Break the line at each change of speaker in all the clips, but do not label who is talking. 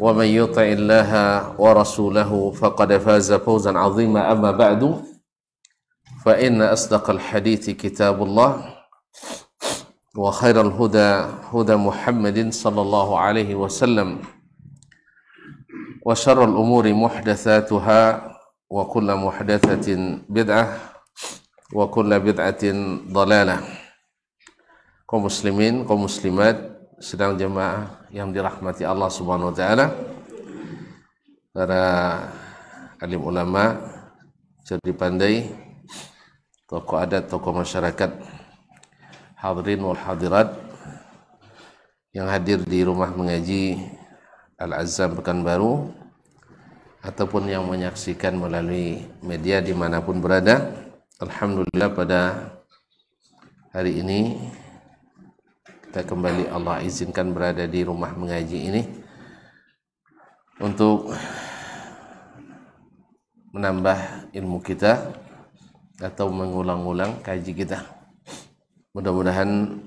ومن يطع الله ورسوله فقد فاز فوزا عظيما أما بعد فإن أصدق الحديث كتاب الله وخير الهدى هدى محمد صلى الله عليه وسلم وشر الأمور محدثاتها وكل محدثة بدعة وكل بدعة ضلالة kaum muslimin, kaum muslimat sedang jemaah yang dirahmati Allah Subhanahu wa taala para alim ulama cerdik pandai tokoh adat tokoh masyarakat hadirin wal hadirat yang hadir di rumah mengaji Al Azam Pekanbaru ataupun yang menyaksikan melalui media dimanapun berada Alhamdulillah pada hari ini kita kembali Allah izinkan berada di rumah mengaji ini untuk menambah ilmu kita atau mengulang-ulang kaji kita. Mudah-mudahan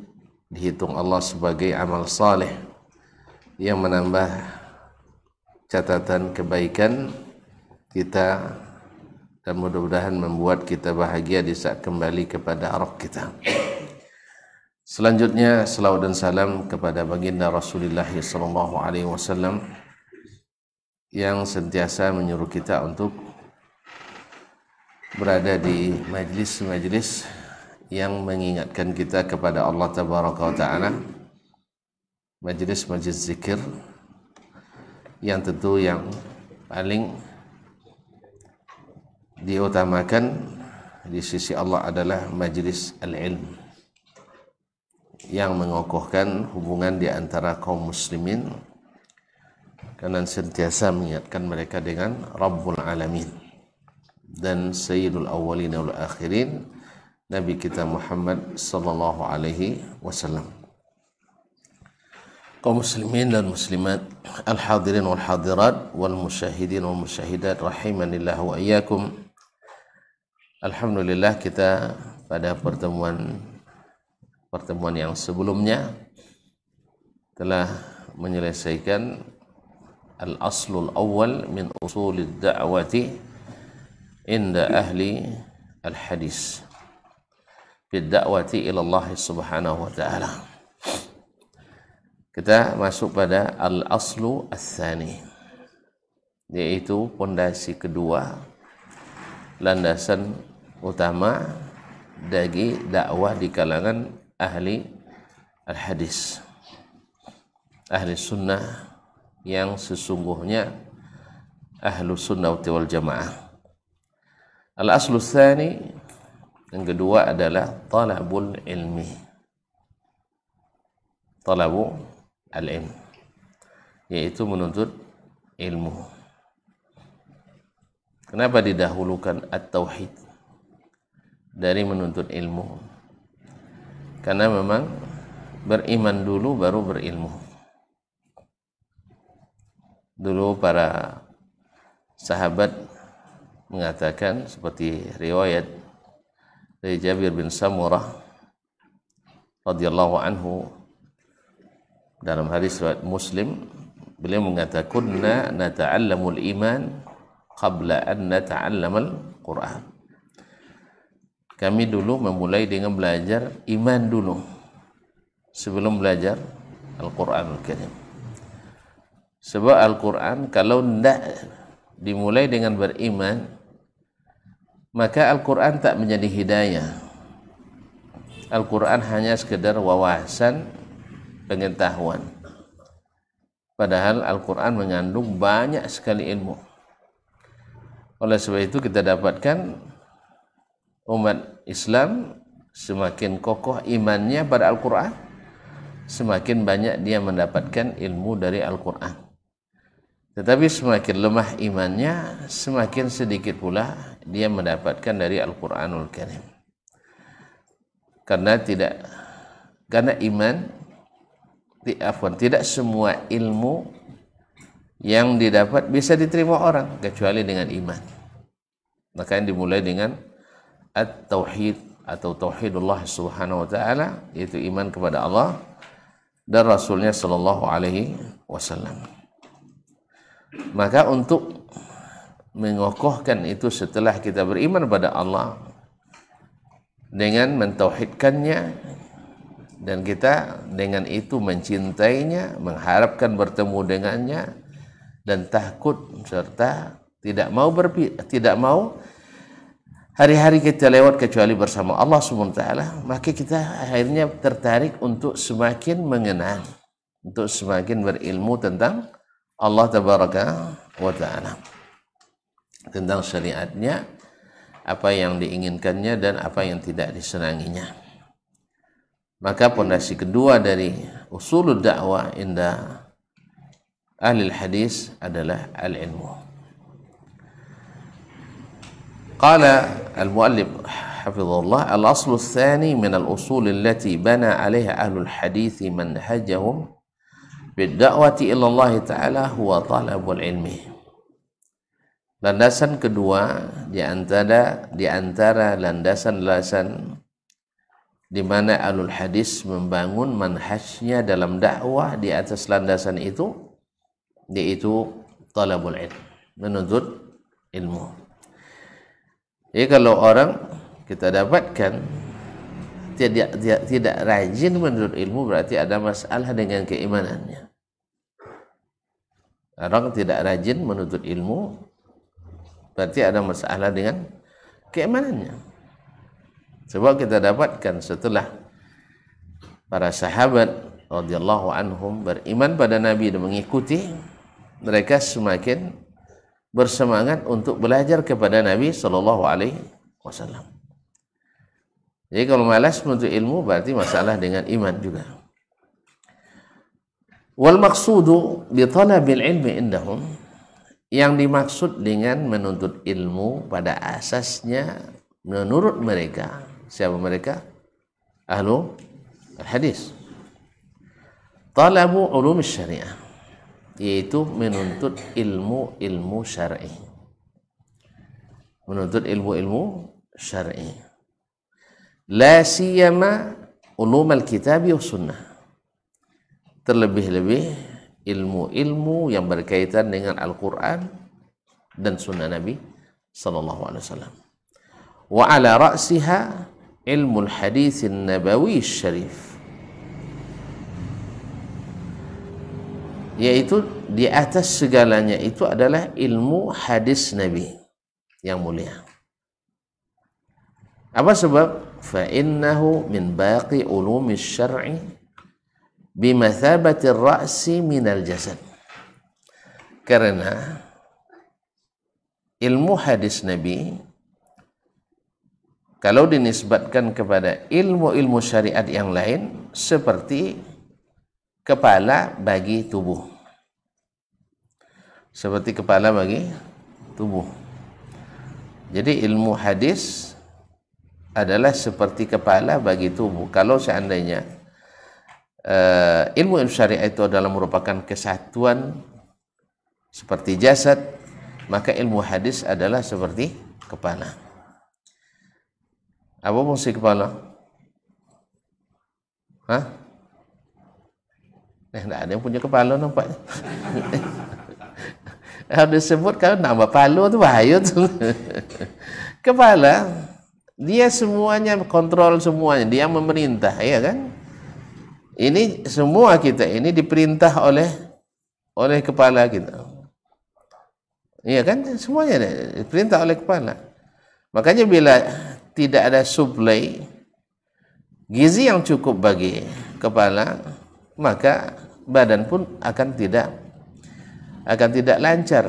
dihitung Allah sebagai amal saleh yang menambah catatan kebaikan kita dan mudah-mudahan membuat kita bahagia di saat kembali kepada Arab kita. Selanjutnya selawat dan salam kepada baginda Rasulullah sallallahu yang sentiasa menyuruh kita untuk berada di majlis-majlis yang mengingatkan kita kepada Allah tabaraka wa taala majlis-majlis zikir yang tentu yang paling diutamakan di sisi Allah adalah majlis al-ilm yang mengokohkan hubungan di antara kaum muslimin karena sentiasa mengingatkan mereka dengan Rabbul Alamin dan Sayyidul Awalin wal Akhirin Nabi kita Muhammad sallallahu alaihi wasallam. Kaum muslimin dan muslimat, al hadirin wal hadirat wal musyahidin wal musyahidat rahimanillah wa iyyakum. Alhamdulillah kita pada pertemuan pertemuan yang sebelumnya telah menyelesaikan al-aslul awal min usulid da'wati inda ahli al-hadis bidda'wati ila Allah subhanahu wa ta'ala kita masuk pada al-aslu as-sani yaitu pondasi kedua landasan utama bagi dakwah di kalangan ahli al-hadis ahli sunnah yang sesungguhnya ahlu sunnah wal jamaah al-aslu thani yang kedua adalah talabul ilmi talabu al-ilm yaitu menuntut ilmu kenapa didahulukan at-tauhid dari menuntut ilmu karena memang beriman dulu baru berilmu dulu para sahabat mengatakan seperti riwayat dari Jabir bin Samurah radhiyallahu anhu dalam hadis riwayat Muslim beliau mengatakan kunna nata'allamul iman qabla an nata'allamal Quran kami dulu memulai dengan belajar iman dulu sebelum belajar Al-Quran Al-Karim sebab Al-Quran kalau tidak dimulai dengan beriman maka Al-Quran tak menjadi hidayah Al-Quran hanya sekedar wawasan pengetahuan padahal Al-Quran mengandung banyak sekali ilmu oleh sebab itu kita dapatkan umat Islam semakin kokoh imannya pada Al-Quran, semakin banyak dia mendapatkan ilmu dari Al-Quran. Tetapi semakin lemah imannya, semakin sedikit pula dia mendapatkan dari Al-Quranul Karim. Karena tidak, karena iman, tidak semua ilmu yang didapat bisa diterima orang kecuali dengan iman. Maka yang dimulai dengan at-tauhid atau tauhidullah subhanahu wa taala yaitu iman kepada Allah dan rasulnya sallallahu alaihi wasallam. Maka untuk mengokohkan itu setelah kita beriman pada Allah dengan mentauhidkannya dan kita dengan itu mencintainya, mengharapkan bertemu dengannya dan takut serta tidak mau berpi, tidak mau hari-hari kita lewat kecuali bersama Allah SWT, maka kita akhirnya tertarik untuk semakin mengenal, untuk semakin berilmu tentang Allah Tabaraka wa Ta'ala. Tentang syariatnya, apa yang diinginkannya dan apa yang tidak disenanginya. Maka pondasi kedua dari usulul dakwah indah ahli hadis adalah al-ilmu. قال المؤلف حفظه الله الأصل الثاني من الأصول التي بنى عليها أهل الحديث منهجهم بالدعوة إلى الله تعالى هو طلب العلم Landasan kedua di antara di antara landasan-landasan di mana alul hadis membangun manhajnya dalam dakwah di atas landasan itu yaitu talabul ilm menuntut ilmu jadi ya, kalau orang kita dapatkan tidak, tidak tidak rajin menurut ilmu berarti ada masalah dengan keimanannya. Orang tidak rajin menuntut ilmu berarti ada masalah dengan keimanannya. Sebab kita dapatkan setelah para sahabat radhiyallahu anhum beriman pada Nabi dan mengikuti mereka semakin bersemangat untuk belajar kepada Nabi Shallallahu Alaihi Wasallam. Jadi kalau malas menuntut ilmu berarti masalah dengan iman juga. Wal maksudu bi talabil ilmi indahum yang dimaksud dengan menuntut ilmu pada asasnya menurut mereka siapa mereka ahlu hadis talabu ulum syariah yaitu menuntut ilmu-ilmu syar'i. Menuntut ilmu-ilmu syar'i. La siyama ulum al-kitab wa sunnah. Terlebih-lebih ilmu-ilmu yang berkaitan dengan Al-Qur'an dan sunnah Nabi sallallahu alaihi wasallam. Wa ala ra'siha ilmu al hadis an-nabawi syarif. yaitu di atas segalanya itu adalah ilmu hadis Nabi yang mulia. Apa sebab? Fa innahu min baqi ulumi syar'i bimathabati ra'si min al jasad. Karena ilmu hadis Nabi kalau dinisbatkan kepada ilmu-ilmu syariat yang lain seperti kepala bagi tubuh. seperti kepala bagi tubuh. Jadi ilmu hadis adalah seperti kepala bagi tubuh. Kalau seandainya uh, ilmu syariah itu adalah merupakan kesatuan seperti jasad, maka ilmu hadis adalah seperti kepala. Apa fungsi kepala? Hah? Nah, eh, tidak ada yang punya kepala nampaknya. Kalau disebut kalau nama palu itu bahaya tuh. Kepala dia semuanya kontrol semuanya, dia memerintah ya kan? Ini semua kita ini diperintah oleh oleh kepala kita. ya kan? Semuanya diperintah oleh kepala. Makanya bila tidak ada suplai gizi yang cukup bagi kepala, maka badan pun akan tidak akan tidak lancar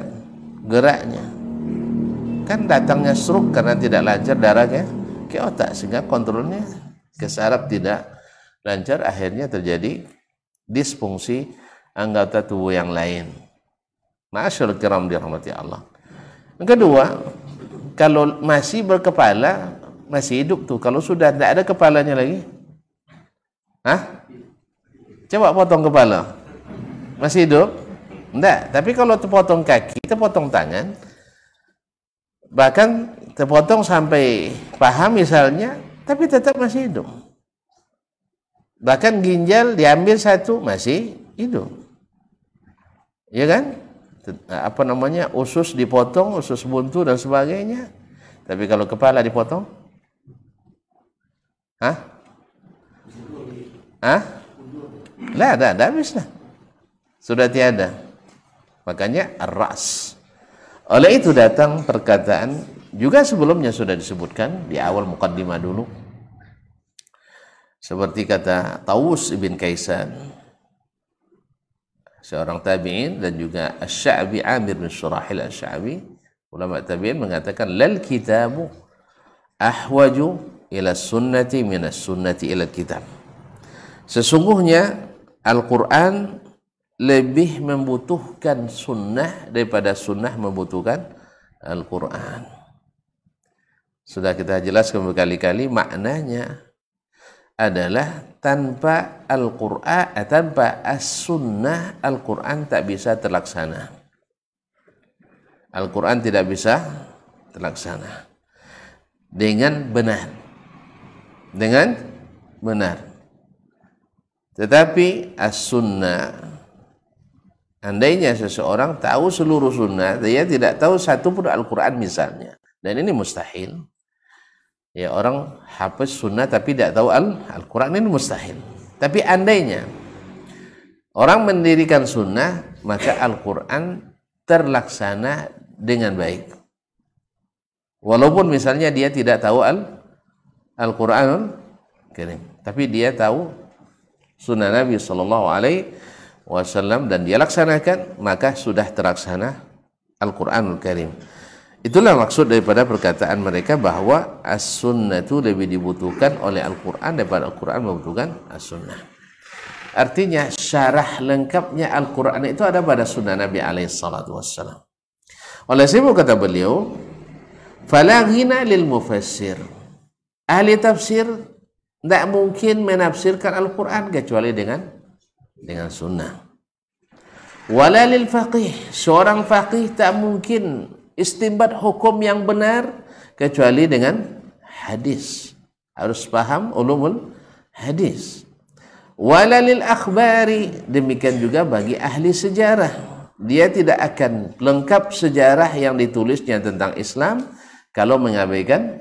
geraknya kan datangnya stroke karena tidak lancar darahnya ke otak sehingga kontrolnya ke saraf tidak lancar akhirnya terjadi disfungsi anggota tubuh yang lain Masyur kiram dirahmati Allah yang kedua kalau masih berkepala masih hidup tuh kalau sudah tidak ada kepalanya lagi Hah? coba potong kepala masih hidup Enggak, tapi kalau terpotong kaki, terpotong tangan, bahkan terpotong sampai paha misalnya, tapi tetap masih hidup. Bahkan ginjal diambil satu masih hidup. Ya kan? Apa namanya? Usus dipotong, usus buntu dan sebagainya. Tapi kalau kepala dipotong? Hah? Hah? Nah, dah, dah habis lah. Sudah tiada. Makanya ras. Oleh itu datang perkataan juga sebelumnya sudah disebutkan di awal mukaddimah dulu. Seperti kata Taus ibn Kaisan seorang tabi'in dan juga asy Amir bin Surahil Asy-Sya'bi ulama tabi'in mengatakan lal kitabu ahwaju ila sunnati minas sunnati ila kitab. Sesungguhnya Al-Qur'an lebih membutuhkan sunnah daripada sunnah membutuhkan Al-Quran. Sudah kita jelaskan berkali-kali maknanya adalah tanpa Al-Quran, eh, tanpa As-Sunnah Al-Quran tak bisa terlaksana. Al-Quran tidak bisa terlaksana dengan benar. Dengan benar. Tetapi As-Sunnah Andainya seseorang tahu seluruh sunnah, dia tidak tahu satu pun Al-Quran misalnya. Dan ini mustahil. Ya orang hapus sunnah tapi tidak tahu Al-Quran ini mustahil. Tapi andainya orang mendirikan sunnah, maka Al-Quran terlaksana dengan baik. Walaupun misalnya dia tidak tahu Al-Quran, al Tapi dia tahu sunnah Nabi Shallallahu Alaihi wasallam dan dia laksanakan maka sudah terlaksana Al-Qur'anul Karim. Itulah maksud daripada perkataan mereka bahwa as sunnah itu lebih dibutuhkan oleh Al-Qur'an daripada Al-Qur'an membutuhkan as-sunnah. Artinya syarah lengkapnya Al-Qur'an itu ada pada sunnah Nabi alaihi salatu wassalam. Oleh sebab kata beliau, fala ghina lil mufassir. Ahli tafsir tidak mungkin menafsirkan Al-Quran kecuali dengan dengan sunnah. Walalil faqih, seorang faqih tak mungkin istimbat hukum yang benar kecuali dengan hadis. Harus paham ulumul hadis. Walalil akhbari, demikian juga bagi ahli sejarah. Dia tidak akan lengkap sejarah yang ditulisnya tentang Islam kalau mengabaikan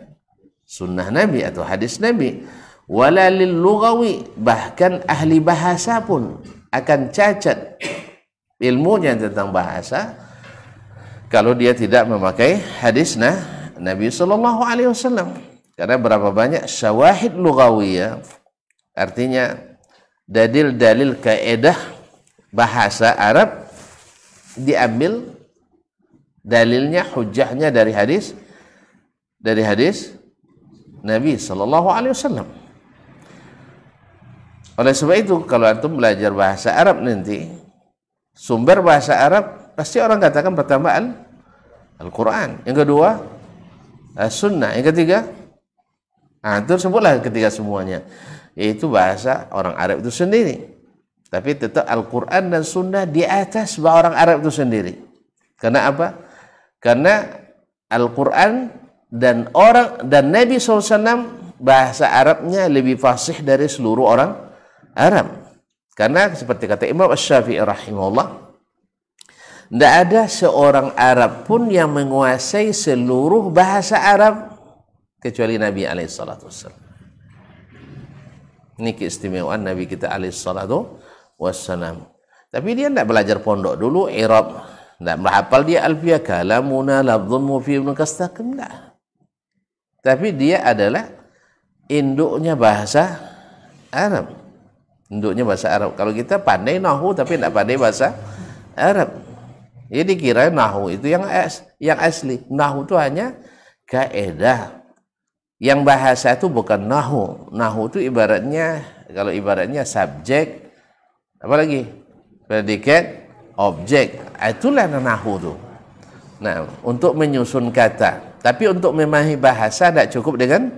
sunnah Nabi atau hadis Nabi wala lil lughawi bahkan ahli bahasa pun akan cacat ilmunya tentang bahasa kalau dia tidak memakai hadis nah Nabi Shallallahu Alaihi Wasallam karena berapa banyak syawahid ya artinya dalil-dalil kaedah bahasa Arab diambil dalilnya hujahnya dari hadis dari hadis Nabi Shallallahu Alaihi Wasallam oleh sebab itu kalau antum belajar bahasa Arab nanti sumber bahasa Arab pasti orang katakan pertama al quran Yang kedua Sunnah. Yang ketiga nah, antum sebutlah ketiga semuanya yaitu bahasa orang Arab itu sendiri. Tapi tetap Al-Quran dan Sunnah di atas orang Arab itu sendiri. Karena apa? Karena Al-Quran dan orang dan Nabi SAW bahasa Arabnya lebih fasih dari seluruh orang haram. Karena seperti kata Imam syafii rahimahullah, tidak ada seorang Arab pun yang menguasai seluruh bahasa Arab kecuali Nabi alaihissalatu wassalam. Ini keistimewaan Nabi kita alaihissalatu wassalam. Tapi dia tidak belajar pondok dulu, Arab, Tidak menghafal dia alfiya kalamuna, labdun, mufi, ibn kastakim. Tidak. Tapi dia adalah induknya bahasa Arab. Induknya bahasa Arab. Kalau kita pandai nahu tapi tidak pandai bahasa Arab. Jadi kira nahu itu yang es, yang asli. Nahu itu hanya kaedah. Yang bahasa itu bukan nahu. Nahu itu ibaratnya kalau ibaratnya subjek apa lagi? Predikat, objek. Itulah nahu itu. Nah, untuk menyusun kata. Tapi untuk memahami bahasa tidak cukup dengan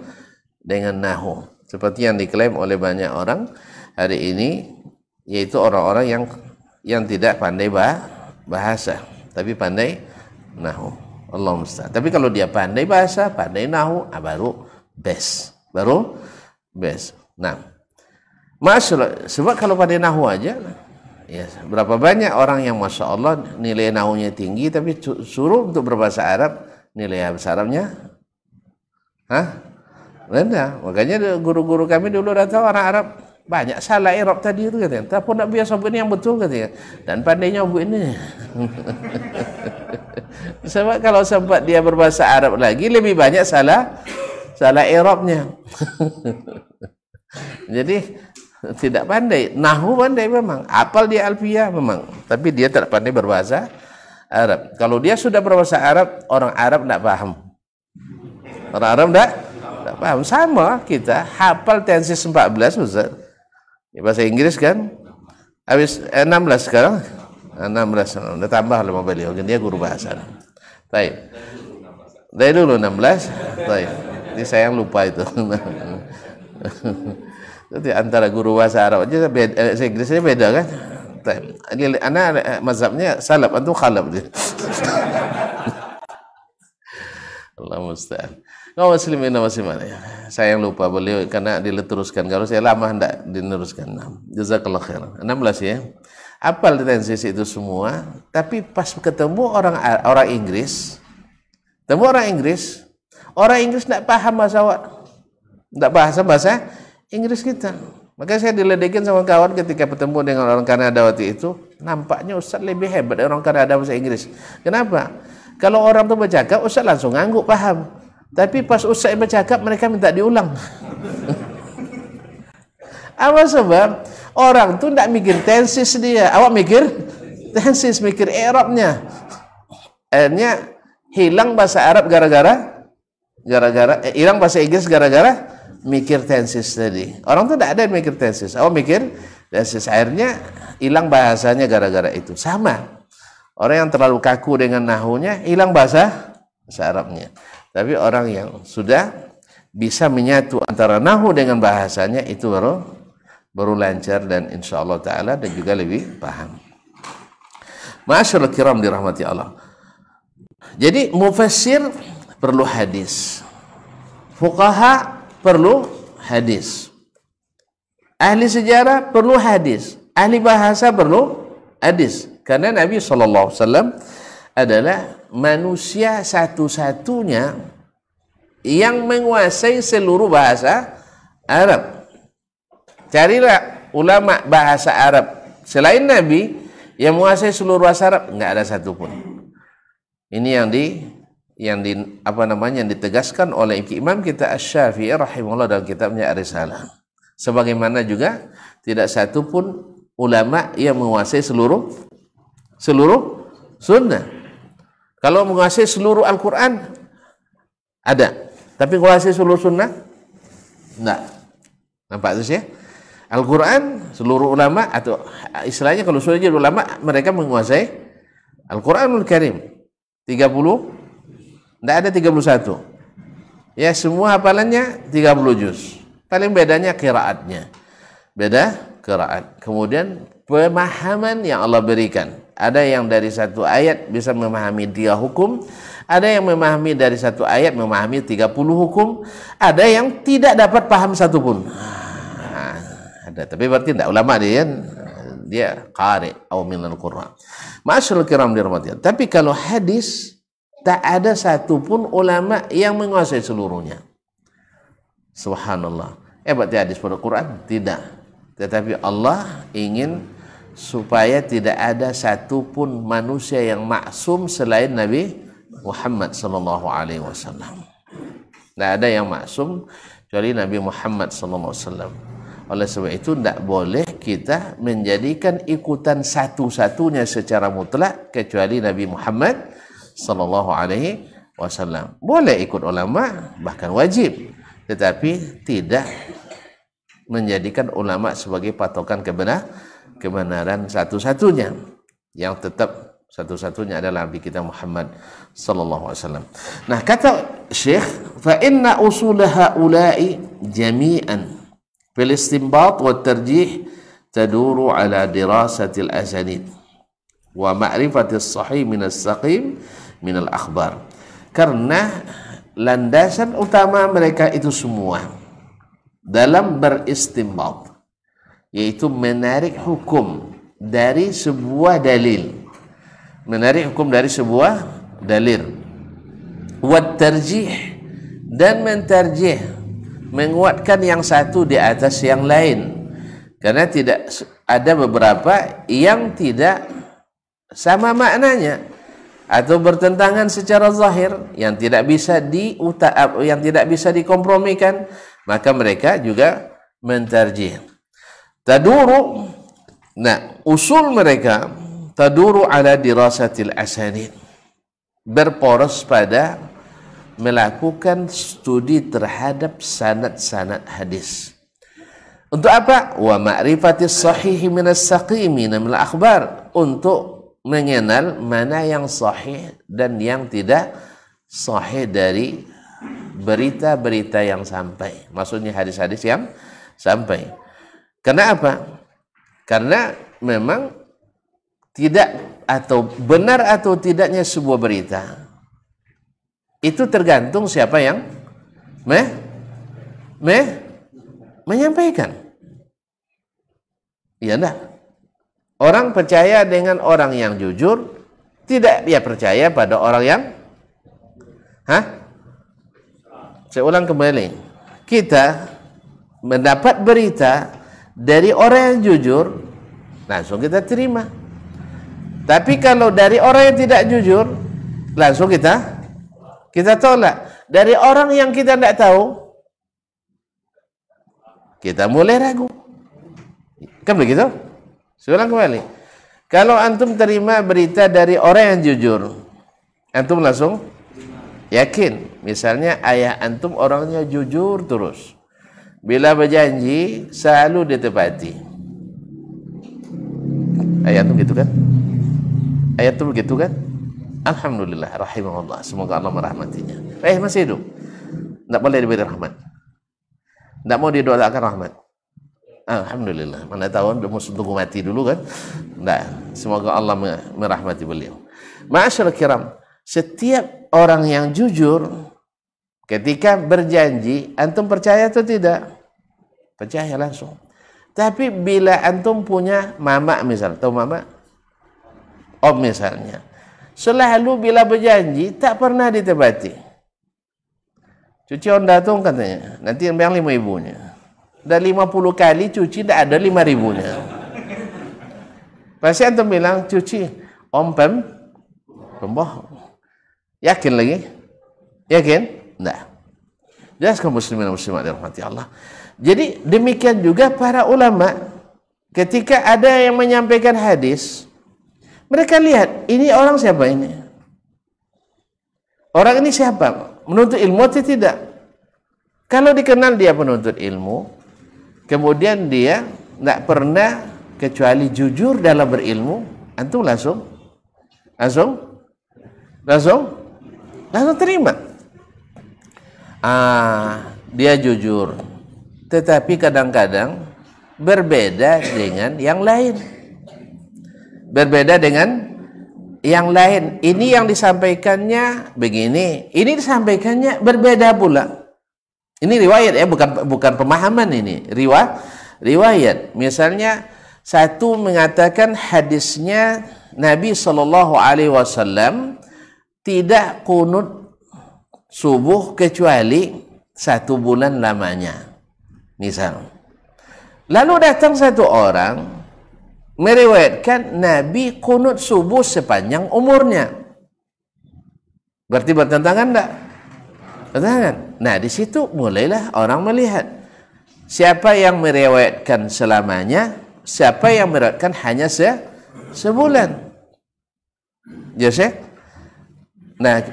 dengan nahu. Seperti yang diklaim oleh banyak orang hari ini yaitu orang-orang yang yang tidak pandai bahasa tapi pandai nahu Allah mustahil. Tapi kalau dia pandai bahasa, pandai nahu, ah, baru best. Baru best. Nah, masalah sebab kalau pandai nahu aja, ya berapa banyak orang yang masya Allah nilai nahunya tinggi tapi suruh untuk berbahasa Arab nilai bahasa Arabnya, hah rendah. Makanya guru-guru kami dulu datang orang Arab banyak salah Arab tadi itu katanya tapi nak biasa ini yang betul katanya dan pandainya ini sebab kalau sempat dia berbahasa Arab lagi lebih banyak salah salah Arabnya jadi tidak pandai nahu pandai memang apal dia alfiah memang tapi dia tidak pandai berbahasa Arab kalau dia sudah berbahasa Arab orang Arab tidak paham orang Arab tidak tidak paham sama kita hafal tensis 14 Ustaz ya, bahasa Inggris kan habis eh, 16 sekarang 16 udah tambah oh beliau dia guru bahasa baik dari dulu 16 baik ini saya yang lupa itu itu antara guru bahasa Arab aja beda, eh, bahasa Inggrisnya beda kan ini anak mazhabnya salaf atau khalaf dia Allah musta'an kaum oh, muslimin muslimat ya. Saya yang lupa beliau karena dileteruskan. Kalau saya lama hendak dineruskan. Nah, Jazakallah khairan. belas ya. Apal tensis itu semua, tapi pas ketemu orang orang Inggris, temu orang Inggris, orang Inggris tidak paham bahasa awak. Tidak bahasa bahasa Inggris kita. Maka saya diledekin sama kawan ketika bertemu dengan orang Kanada waktu itu, nampaknya Ustaz lebih hebat dari orang Kanada bahasa Inggris. Kenapa? Kalau orang itu bercakap, Ustaz langsung ngangguk, paham. Tapi pas usai bercakap mereka minta diulang. Apa sebab? Orang tuh tidak mikir tensis dia. Awak mikir tensis, mikir Arabnya. Akhirnya hilang bahasa Arab gara-gara gara-gara eh, hilang bahasa Inggris gara-gara mikir tensis tadi. Orang tuh tidak ada yang mikir tensis. Awak mikir tensis akhirnya hilang bahasanya gara-gara itu. Sama. Orang yang terlalu kaku dengan nahunya hilang bahasa bahasa Arabnya. Tapi orang yang sudah bisa menyatu antara nahu dengan bahasanya itu baru baru lancar dan insya Allah Ta'ala dan juga lebih paham. Masyarakat kiram dirahmati Allah. Jadi mufassir perlu hadis. Fukaha perlu hadis. Ahli sejarah perlu hadis. Ahli bahasa perlu hadis. Karena Nabi SAW adalah manusia satu-satunya yang menguasai seluruh bahasa Arab. Carilah ulama bahasa Arab selain Nabi yang menguasai seluruh bahasa Arab, nggak ada satupun. Ini yang di yang di apa namanya yang ditegaskan oleh imam kita Asy-Syafi'i rahimahullah dalam kitabnya Ar-Risalah. Sebagaimana juga tidak satupun ulama yang menguasai seluruh seluruh sunnah. Kalau menguasai seluruh Al-Quran, ada. Tapi menguasai seluruh sunnah, enggak. Nampak terus ya? Al-Quran, seluruh ulama, atau istilahnya kalau sudah jadi ulama, mereka menguasai al quran al Karim. 30, enggak ada 31. Ya, semua hafalannya 30 juz. Paling bedanya kiraatnya. Beda kiraat. Kemudian pemahaman yang Allah berikan. Ada yang dari satu ayat bisa memahami dia hukum, ada yang memahami dari satu ayat memahami 30 hukum, ada yang tidak dapat paham satu pun. Nah, ada, tapi berarti tidak ulama dia kan? Dia qari atau al qurra. Masyarul kiram dirahmatillah. Tapi kalau hadis tak ada satupun ulama yang menguasai seluruhnya. Subhanallah. eh berarti ya hadis pada Quran? Tidak. Tetapi Allah ingin supaya tidak ada satu pun manusia yang maksum selain Nabi Muhammad sallallahu alaihi wasallam. Tidak ada yang maksum kecuali Nabi Muhammad sallallahu alaihi wasallam. Oleh sebab itu tidak boleh kita menjadikan ikutan satu-satunya secara mutlak kecuali Nabi Muhammad sallallahu alaihi wasallam. Boleh ikut ulama bahkan wajib tetapi tidak menjadikan ulama sebagai patokan kebenaran kebenaran satu-satunya yang tetap satu-satunya adalah Nabi kita Muhammad sallallahu alaihi wasallam. Nah, kata Syekh, fa inna usul haula'i jami'an fil istinbat wa tarjih taduru ala dirasati al-asanid wa ma'rifati as-sahih min as-saqim min al-akhbar. Karena landasan utama mereka itu semua dalam beristinbat yaitu menarik hukum dari sebuah dalil menarik hukum dari sebuah dalil wat tarjih dan mentarjih menguatkan yang satu di atas yang lain karena tidak ada beberapa yang tidak sama maknanya atau bertentangan secara zahir yang tidak bisa di yang tidak bisa dikompromikan maka mereka juga mentarjih Taduru Nah, usul mereka taduru ala dirasatil asanin berporos pada melakukan studi terhadap sanad-sanad hadis. Untuk apa? Wa ma'rifati sahihi minas saqimi namil akhbar untuk mengenal mana yang sahih dan yang tidak sahih dari berita-berita yang sampai. Maksudnya hadis-hadis yang sampai. Karena apa? Karena memang tidak atau benar atau tidaknya sebuah berita itu tergantung siapa yang meh meh menyampaikan. Iya enggak? Orang percaya dengan orang yang jujur, tidak dia percaya pada orang yang Hah? Saya ulang kembali. Kita mendapat berita dari orang yang jujur langsung kita terima tapi kalau dari orang yang tidak jujur langsung kita kita tolak dari orang yang kita tidak tahu kita mulai ragu kan begitu sekarang kembali kalau antum terima berita dari orang yang jujur antum langsung yakin misalnya ayah antum orangnya jujur terus Bila berjanji selalu ditepati. Ayat itu begitu kan? Ayat itu begitu kan? Alhamdulillah rahimahullah. Semoga Allah merahmatinya. Eh masih hidup. Tidak boleh diberi rahmat. Tidak mau didoakan rahmat. Alhamdulillah. Mana tahu tunggu mati dulu kan? Nah, semoga Allah merahmati beliau. Ma'asyar kiram, setiap orang yang jujur Ketika berjanji, antum percaya atau tidak? Percaya langsung. Tapi bila antum punya mama misalnya, tahu mama? Om misalnya. Selalu bila berjanji, tak pernah ditebati. Cuci on datang katanya, nanti yang lima ibunya. Dan lima puluh kali cuci, tidak ada lima ribunya. Pasti antum bilang, cuci, om pem, pembohong. Yakin lagi? Yakin? Nah, jelas kaum muslimin dan muslimat dirahmati Allah. Jadi demikian juga para ulama ketika ada yang menyampaikan hadis, mereka lihat ini orang siapa ini? Orang ini siapa? Menuntut ilmu atau tidak? Kalau dikenal dia penuntut ilmu, kemudian dia tidak pernah kecuali jujur dalam berilmu, antum langsung langsung langsung langsung terima ah dia jujur tetapi kadang-kadang berbeda dengan yang lain berbeda dengan yang lain ini yang disampaikannya begini ini disampaikannya berbeda pula ini riwayat ya bukan bukan pemahaman ini riwa riwayat misalnya satu mengatakan hadisnya Nabi Shallallahu Alaihi Wasallam tidak kunut subuh kecuali satu bulan lamanya. Misal. Lalu datang satu orang meriwayatkan Nabi kunut subuh sepanjang umurnya. Berarti bertentangan enggak? Bertentangan. Nah, di situ mulailah orang melihat siapa yang meriwayatkan selamanya, siapa yang meriwayatkan hanya se sebulan. Ya, Nah,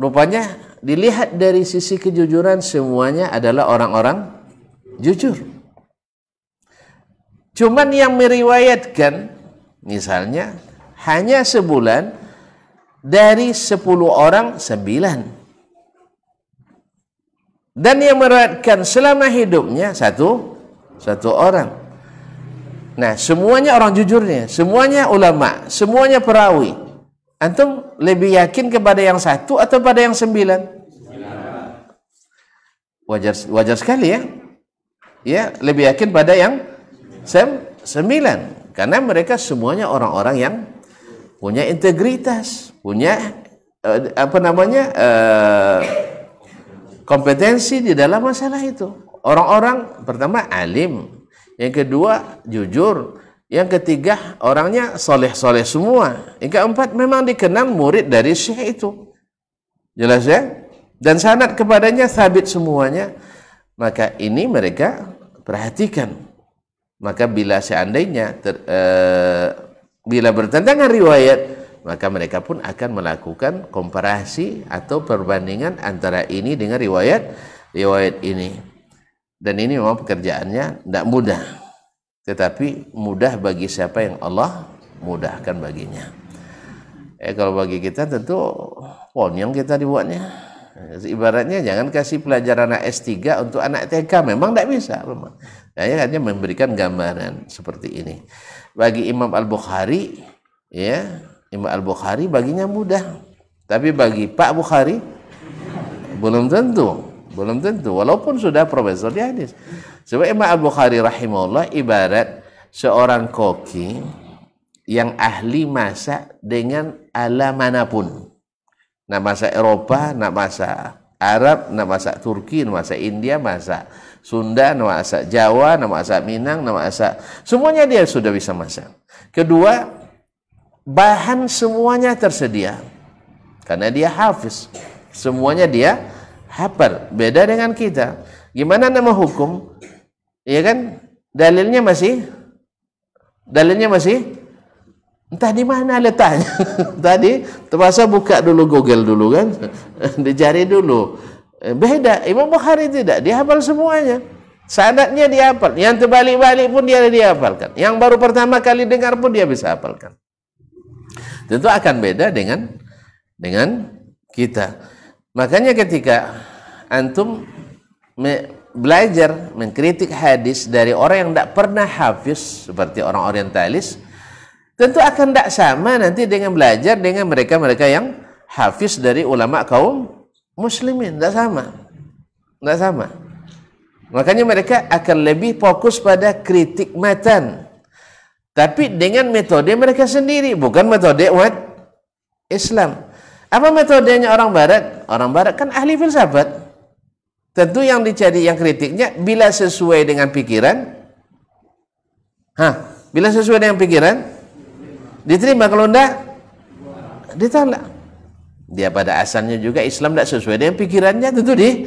rupanya dilihat dari sisi kejujuran semuanya adalah orang-orang jujur. Cuman yang meriwayatkan misalnya hanya sebulan dari 10 orang sembilan. Dan yang meriwayatkan selama hidupnya satu satu orang. Nah, semuanya orang jujurnya, semuanya ulama, semuanya perawi. Antum lebih yakin kepada yang satu atau pada yang sembilan? Wajar, wajar sekali ya. Ya, lebih yakin pada yang sem sembilan. Karena mereka semuanya orang-orang yang punya integritas, punya uh, apa namanya uh, kompetensi di dalam masalah itu. Orang-orang pertama alim, yang kedua jujur, yang ketiga, orangnya soleh-soleh semua. Yang keempat, memang dikenal murid dari syekh itu. Jelas ya? Dan sanat kepadanya sabit semuanya. Maka ini mereka perhatikan. Maka bila seandainya ter, e, bila bertentangan riwayat, maka mereka pun akan melakukan komparasi atau perbandingan antara ini dengan riwayat riwayat ini. Dan ini memang pekerjaannya tidak mudah. Tetapi mudah bagi siapa yang Allah mudahkan baginya. Eh kalau bagi kita tentu ponyong kita dibuatnya. Eh, ibaratnya jangan kasih pelajaran anak S3 untuk anak TK, memang tidak bisa. Memang. Saya hanya memberikan gambaran seperti ini. Bagi Imam Al-Bukhari, ya Imam Al-Bukhari baginya mudah. Tapi bagi Pak Bukhari, belum tentu. Belum tentu, walaupun sudah profesor di hadis. Sebab Imam Al-Bukhari rahimahullah ibarat seorang koki yang ahli masak dengan ala manapun. Nak masak Eropa, nak masak Arab, nak masak Turki, nak masak India, masak Sunda, nak masak Jawa, nak masak Minang, nak masak semuanya dia sudah bisa masak. Kedua, bahan semuanya tersedia. Karena dia hafiz. Semuanya dia hafal. Beda dengan kita. Gimana nama hukum? Iya kan? Dalilnya masih dalilnya masih entah di mana letaknya. Tadi terpaksa buka dulu Google dulu kan, dicari dulu. Eh, beda Imam Bukhari tidak, dia hafal semuanya. sanadnya dia hafal, yang terbalik-balik pun dia dia Yang baru pertama kali dengar pun dia bisa hafalkan. Tentu akan beda dengan dengan kita. Makanya ketika antum belajar mengkritik hadis dari orang yang tidak pernah hafiz seperti orang orientalis tentu akan tidak sama nanti dengan belajar dengan mereka-mereka yang hafiz dari ulama kaum muslimin tidak sama tidak sama makanya mereka akan lebih fokus pada kritik matan tapi dengan metode mereka sendiri bukan metode Islam apa metodenya orang barat orang barat kan ahli filsafat Tentu yang dicari yang kritiknya bila sesuai dengan pikiran. Hah, bila sesuai dengan pikiran diterima kalau enggak ditolak. Dia pada asalnya juga Islam tidak sesuai dengan pikirannya tentu di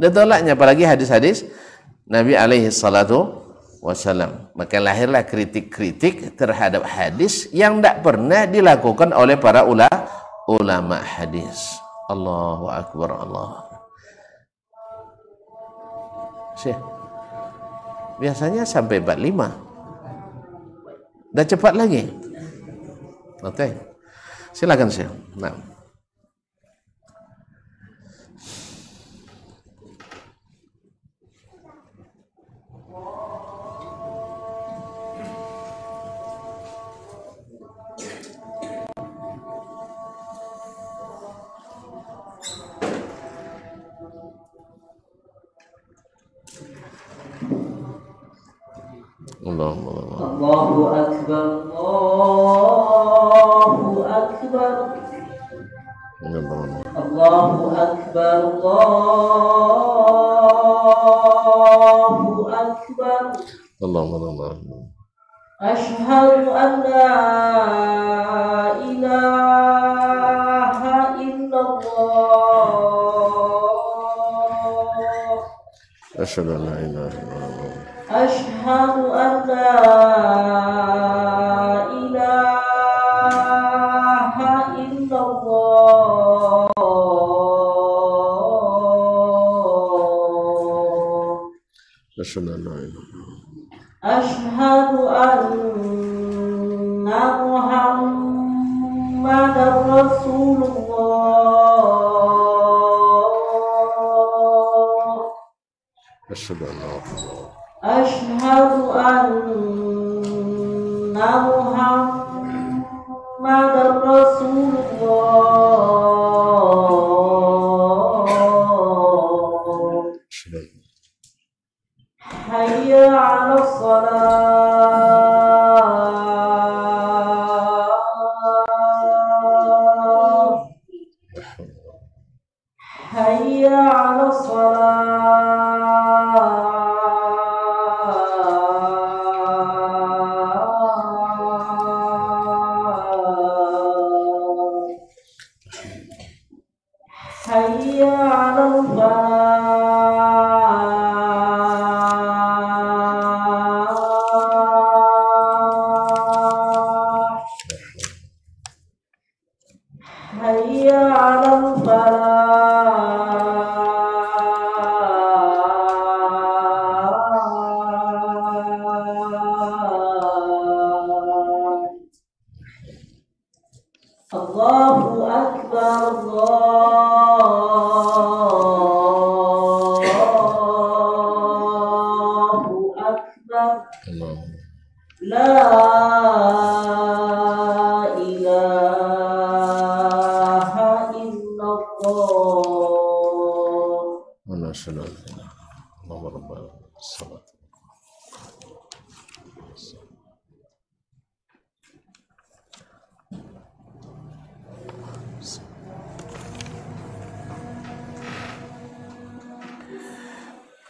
ditolaknya apalagi hadis-hadis Nabi alaihi salatu wasallam. Maka lahirlah kritik-kritik terhadap hadis yang tidak pernah dilakukan oleh para ulama ulama hadis. Allahu akbar Allah. Syekh. Biasanya sampai 45. Dah cepat lagi. Oke. Okay. Silakan Syekh. Nah. اللهم الله أكبر الله أكبر الله أكبر الله أكبر اللهم الله أشهد أن لا إله إلا الله أشهد أن لا إله 啊。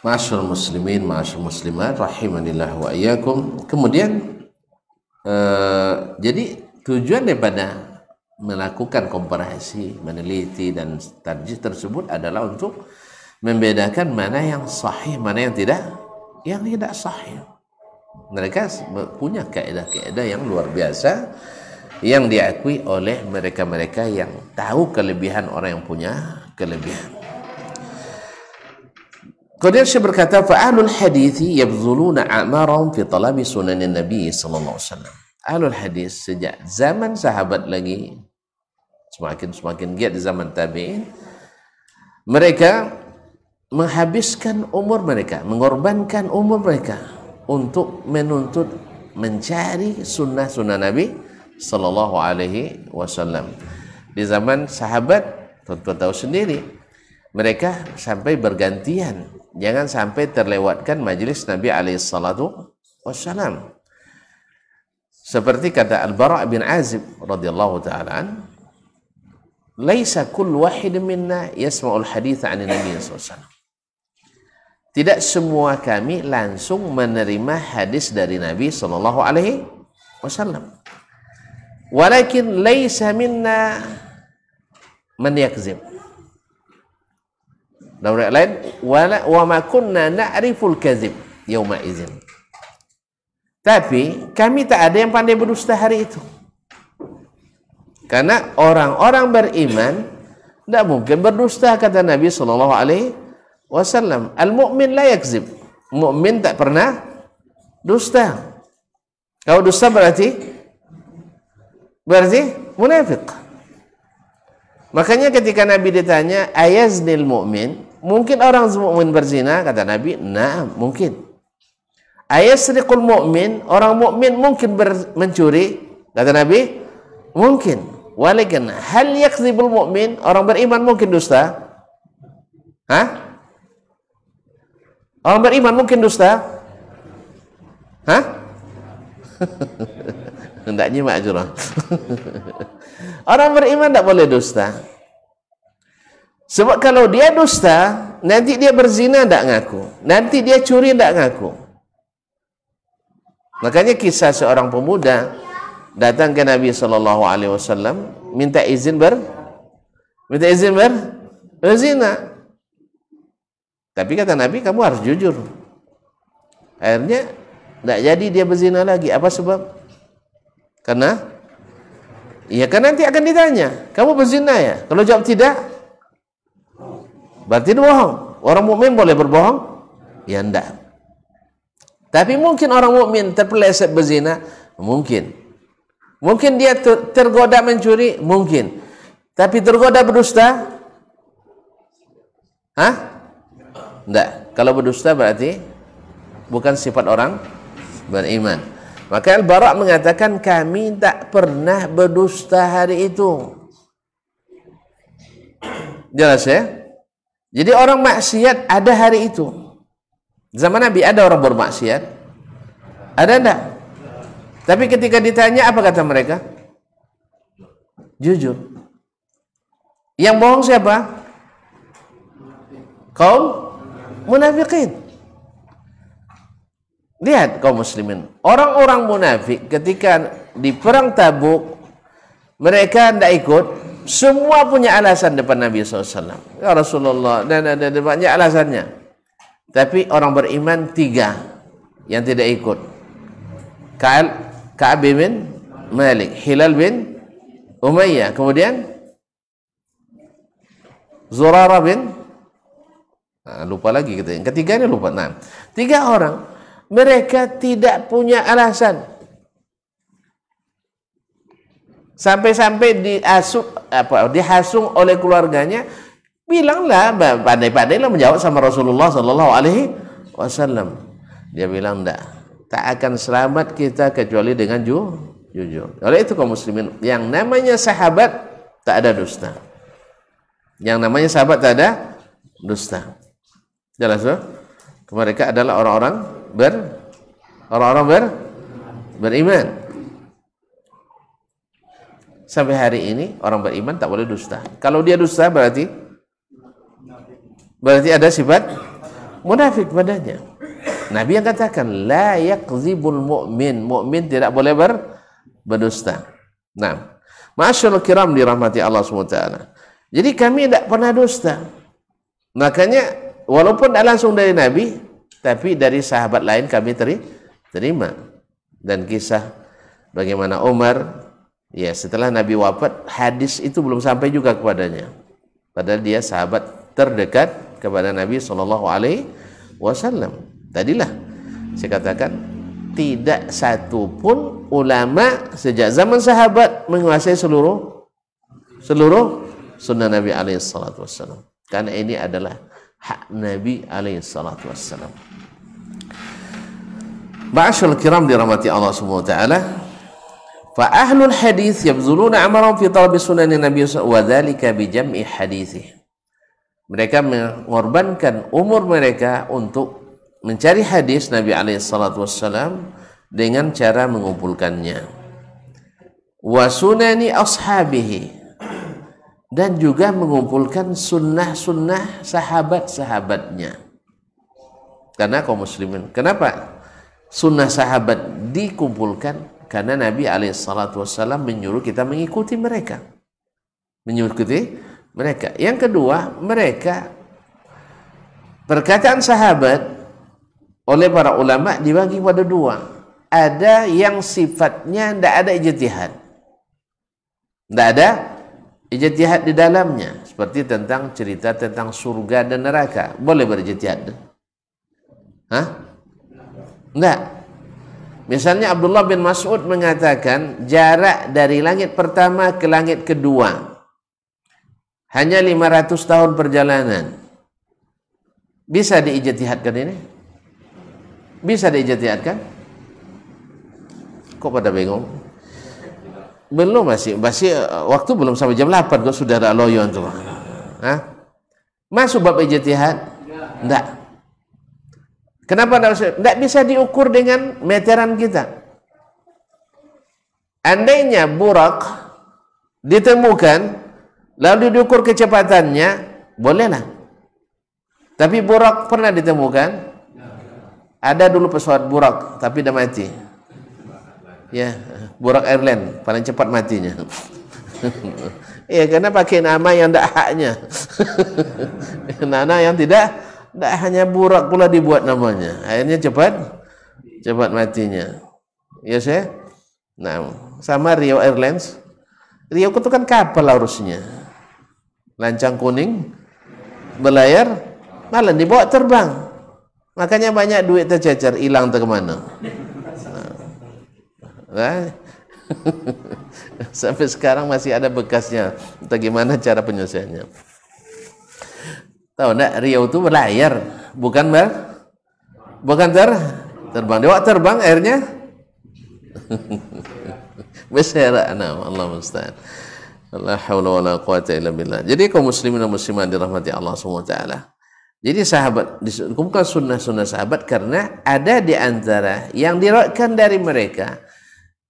Masyur muslimin, masyur muslimat, rahimanillah wa iyakum. Kemudian, eh, jadi tujuan daripada melakukan komparasi, meneliti dan tarjih tersebut adalah untuk membedakan mana yang sahih, mana yang tidak, yang tidak sahih. Mereka punya kaedah-kaedah yang luar biasa yang diakui oleh mereka-mereka yang tahu kelebihan orang yang punya kelebihan. Kemudian saya berkata, "Fa'alul hadithi yabzuluna amaram fi talabi sunan Nabi sallallahu alaihi wasallam." Ahlul hadis sejak zaman sahabat lagi semakin semakin giat di zaman tabi'in mereka menghabiskan umur mereka, mengorbankan umur mereka untuk menuntut mencari sunnah-sunnah Nabi sallallahu alaihi wasallam. Di zaman sahabat, tentu tahu sendiri, mereka sampai bergantian Jangan sampai terlewatkan majelis Nabi alaihissalatu wassalam. Seperti kata Al-Bara' bin Azib radhiyallahu taala "Laisa kullu wahid minna yasma'ul haditha 'an Nabi sallallahu Tidak semua kami langsung menerima hadis dari Nabi sallallahu alaihi wasallam. Walakin laisa minna man yakzib dalam ayat lain, wala wa ma kunna na'riful kadzib yauma izin. Tapi kami tak ada yang pandai berdusta hari itu. Karena orang-orang beriman tidak mungkin berdusta kata Nabi Shallallahu Alaihi Wasallam. Al mukmin la yakzib. Mukmin tak pernah dusta. Kalau dusta berarti berarti munafik. Makanya ketika Nabi ditanya ayaznil mukmin Mungkin orang mukmin berzina kata Nabi, nah mungkin. Ayasriqul mukmin, orang mukmin mungkin ber, mencuri kata Nabi, mungkin. Walakin hal yakzibul mukmin, orang beriman mungkin dusta? Hah? Orang beriman mungkin dusta? Hah? Hendaknya makjurah. orang beriman tidak boleh dusta. Sebab kalau dia dusta, nanti dia berzina tak ngaku. Nanti dia curi tak ngaku. Makanya kisah seorang pemuda datang ke Nabi sallallahu alaihi wasallam minta izin ber minta izin ber berzina. Tapi kata Nabi kamu harus jujur. Akhirnya tidak jadi dia berzina lagi. Apa sebab? Karena ya kan nanti akan ditanya, kamu berzina ya? Kalau jawab tidak, Berarti dia bohong. Orang mukmin boleh berbohong? Ya enggak. Tapi mungkin orang mukmin terpeleset berzina, mungkin. Mungkin dia tergoda mencuri, mungkin. Tapi tergoda berdusta? Hah? Enggak. Kalau berdusta berarti bukan sifat orang beriman. Maka Al-Bara' mengatakan kami tak pernah berdusta hari itu. Jelas ya? Jadi orang maksiat ada hari itu. Zaman Nabi ada orang bermaksiat? Ada enggak? Tapi ketika ditanya apa kata mereka? Jujur. Yang bohong siapa? Kaum munafikin. Lihat kaum muslimin. Orang-orang munafik ketika di perang Tabuk mereka tidak ikut semua punya alasan depan Nabi SAW. Ya Rasulullah dan ada depannya alasannya. Tapi orang beriman tiga yang tidak ikut. Ka'ab Ka bin Malik, Hilal bin Umayyah, kemudian Zurara bin nah, lupa lagi kita. Yang ketiga ini lupa. Nah, tiga orang mereka tidak punya alasan sampai-sampai di asuk apa dihasung oleh keluarganya bilanglah pandai-pandailah menjawab sama Rasulullah Shallallahu Alaihi Wasallam dia bilang enggak tak akan selamat kita kecuali dengan ju jujur oleh itu kaum muslimin yang namanya sahabat tak ada dusta yang namanya sahabat tak ada dusta jelas loh mereka adalah orang-orang ber orang-orang ber beriman sampai hari ini orang beriman tak boleh dusta. Kalau dia dusta berarti berarti ada sifat munafik padanya. Nabi yang katakan la yakzibul mu'min, mu'min tidak boleh ber, berdusta. Nah, Masyaallah kiram dirahmati Allah SWT. Jadi kami tidak pernah dusta. Makanya walaupun tidak langsung dari Nabi, tapi dari sahabat lain kami terima. Dan kisah bagaimana Umar Ya, setelah Nabi wafat, hadis itu belum sampai juga kepadanya. Padahal dia sahabat terdekat kepada Nabi Shallallahu Alaihi Wasallam. Tadilah saya katakan tidak satu pun ulama sejak zaman sahabat menguasai seluruh seluruh sunnah Nabi Alaihi Wasallam. Karena ini adalah hak Nabi Alaihi Wasallam. Ba'asyul kiram dirahmati Allah Subhanahu wa taala. Fa ahlul hadis yabzuluna amaram fi talabi sunan Nabi wa dzalika bi jam'i hadisih. Mereka mengorbankan umur mereka untuk mencari hadis Nabi alaihi salatu wasallam dengan cara mengumpulkannya. Wa sunani ashabihi dan juga mengumpulkan sunnah-sunnah sahabat-sahabatnya. Karena kaum muslimin, kenapa sunnah sahabat dikumpulkan? Karena Nabi Alaihissalam menyuruh kita mengikuti mereka. menyuruh mereka. Yang kedua, mereka perkataan sahabat oleh para ulama dibagi pada dua. Ada yang sifatnya tidak ada ijtihad. Tidak ada ijtihad di dalamnya. Seperti tentang cerita tentang surga dan neraka. Boleh berijtihad. Hah? Enggak. Misalnya Abdullah bin Mas'ud mengatakan jarak dari langit pertama ke langit kedua hanya 500 tahun perjalanan. Bisa diijtihadkan ini? Bisa diijtihadkan? Kok pada bingung? Belum masih, masih eh, waktu belum sampai jam 8 kok sudah ada loyon tuh. Hah? Masuk bab ijtihad? Enggak. Kenapa tidak bisa diukur dengan meteran kita? Andainya burak ditemukan, lalu diukur kecepatannya, bolehlah. Tapi burak pernah ditemukan? Ada dulu pesawat burak, tapi udah mati. Ya, burak airline, paling cepat matinya. Iya karena pakai nama yang tidak haknya. nama yang tidak tidak nah, hanya burak pula dibuat namanya. Akhirnya cepat, cepat matinya. Ya saya? Nah, sama Rio Airlines. Rio itu kan kapal harusnya. Lancang kuning, berlayar, malah dibawa terbang. Makanya banyak duit tercecer, hilang ke mana. Nah. nah. Sampai sekarang masih ada bekasnya. Bagaimana cara penyelesaiannya? Tahu enggak riau itu berlayar, bukan ber bukan ter terbang. Dewa terbang airnya Besar Nah, Allah musta'an. La haula wala quwata illa billah. Jadi kaum muslimin dan muslimat dirahmati Allah SWT. Jadi sahabat dikumpulkan sunnah-sunnah sahabat karena ada di antara yang diriwayatkan dari mereka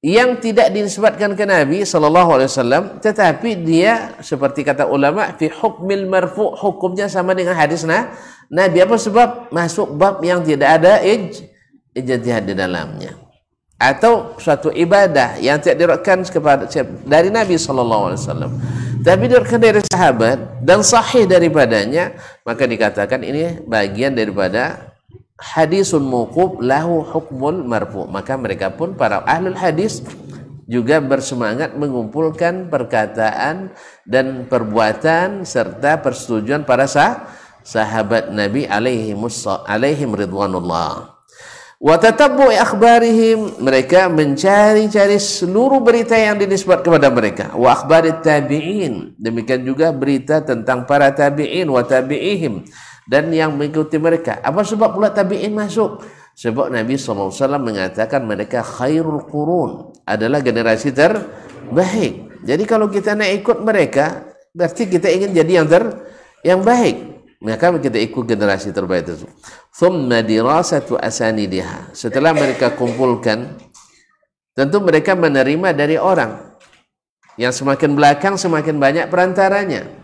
yang tidak dinisbatkan ke Nabi sallallahu alaihi wasallam tetapi dia seperti kata ulama fi hukmil marfu hukumnya sama dengan hadis nah Nabi apa sebab masuk bab yang tidak ada ij ijtihad di dalamnya atau suatu ibadah yang tidak direkan kepada dari Nabi sallallahu alaihi wasallam tapi direkan dari sahabat dan sahih daripadanya maka dikatakan ini bagian daripada hadisun mukub lahu hukmul marfu maka mereka pun para ahlul hadis juga bersemangat mengumpulkan perkataan dan perbuatan serta persetujuan para sah sahabat Nabi alaihi alaihim ridwanullah wa tatabbu akhbarihim mereka mencari-cari seluruh berita yang dinisbat kepada mereka wa akhbarit tabi'in demikian juga berita tentang para tabi'in wa tabi'ihim dan yang mengikuti mereka. Apa sebab pula tabi'in masuk? Sebab Nabi SAW mengatakan mereka khairul qurun adalah generasi terbaik. Jadi kalau kita nak ikut mereka, berarti kita ingin jadi yang ter yang baik. Maka kita ikut generasi terbaik itu. Thumma dirasatu asanidiha. Setelah mereka kumpulkan, tentu mereka menerima dari orang. Yang semakin belakang semakin banyak perantaranya.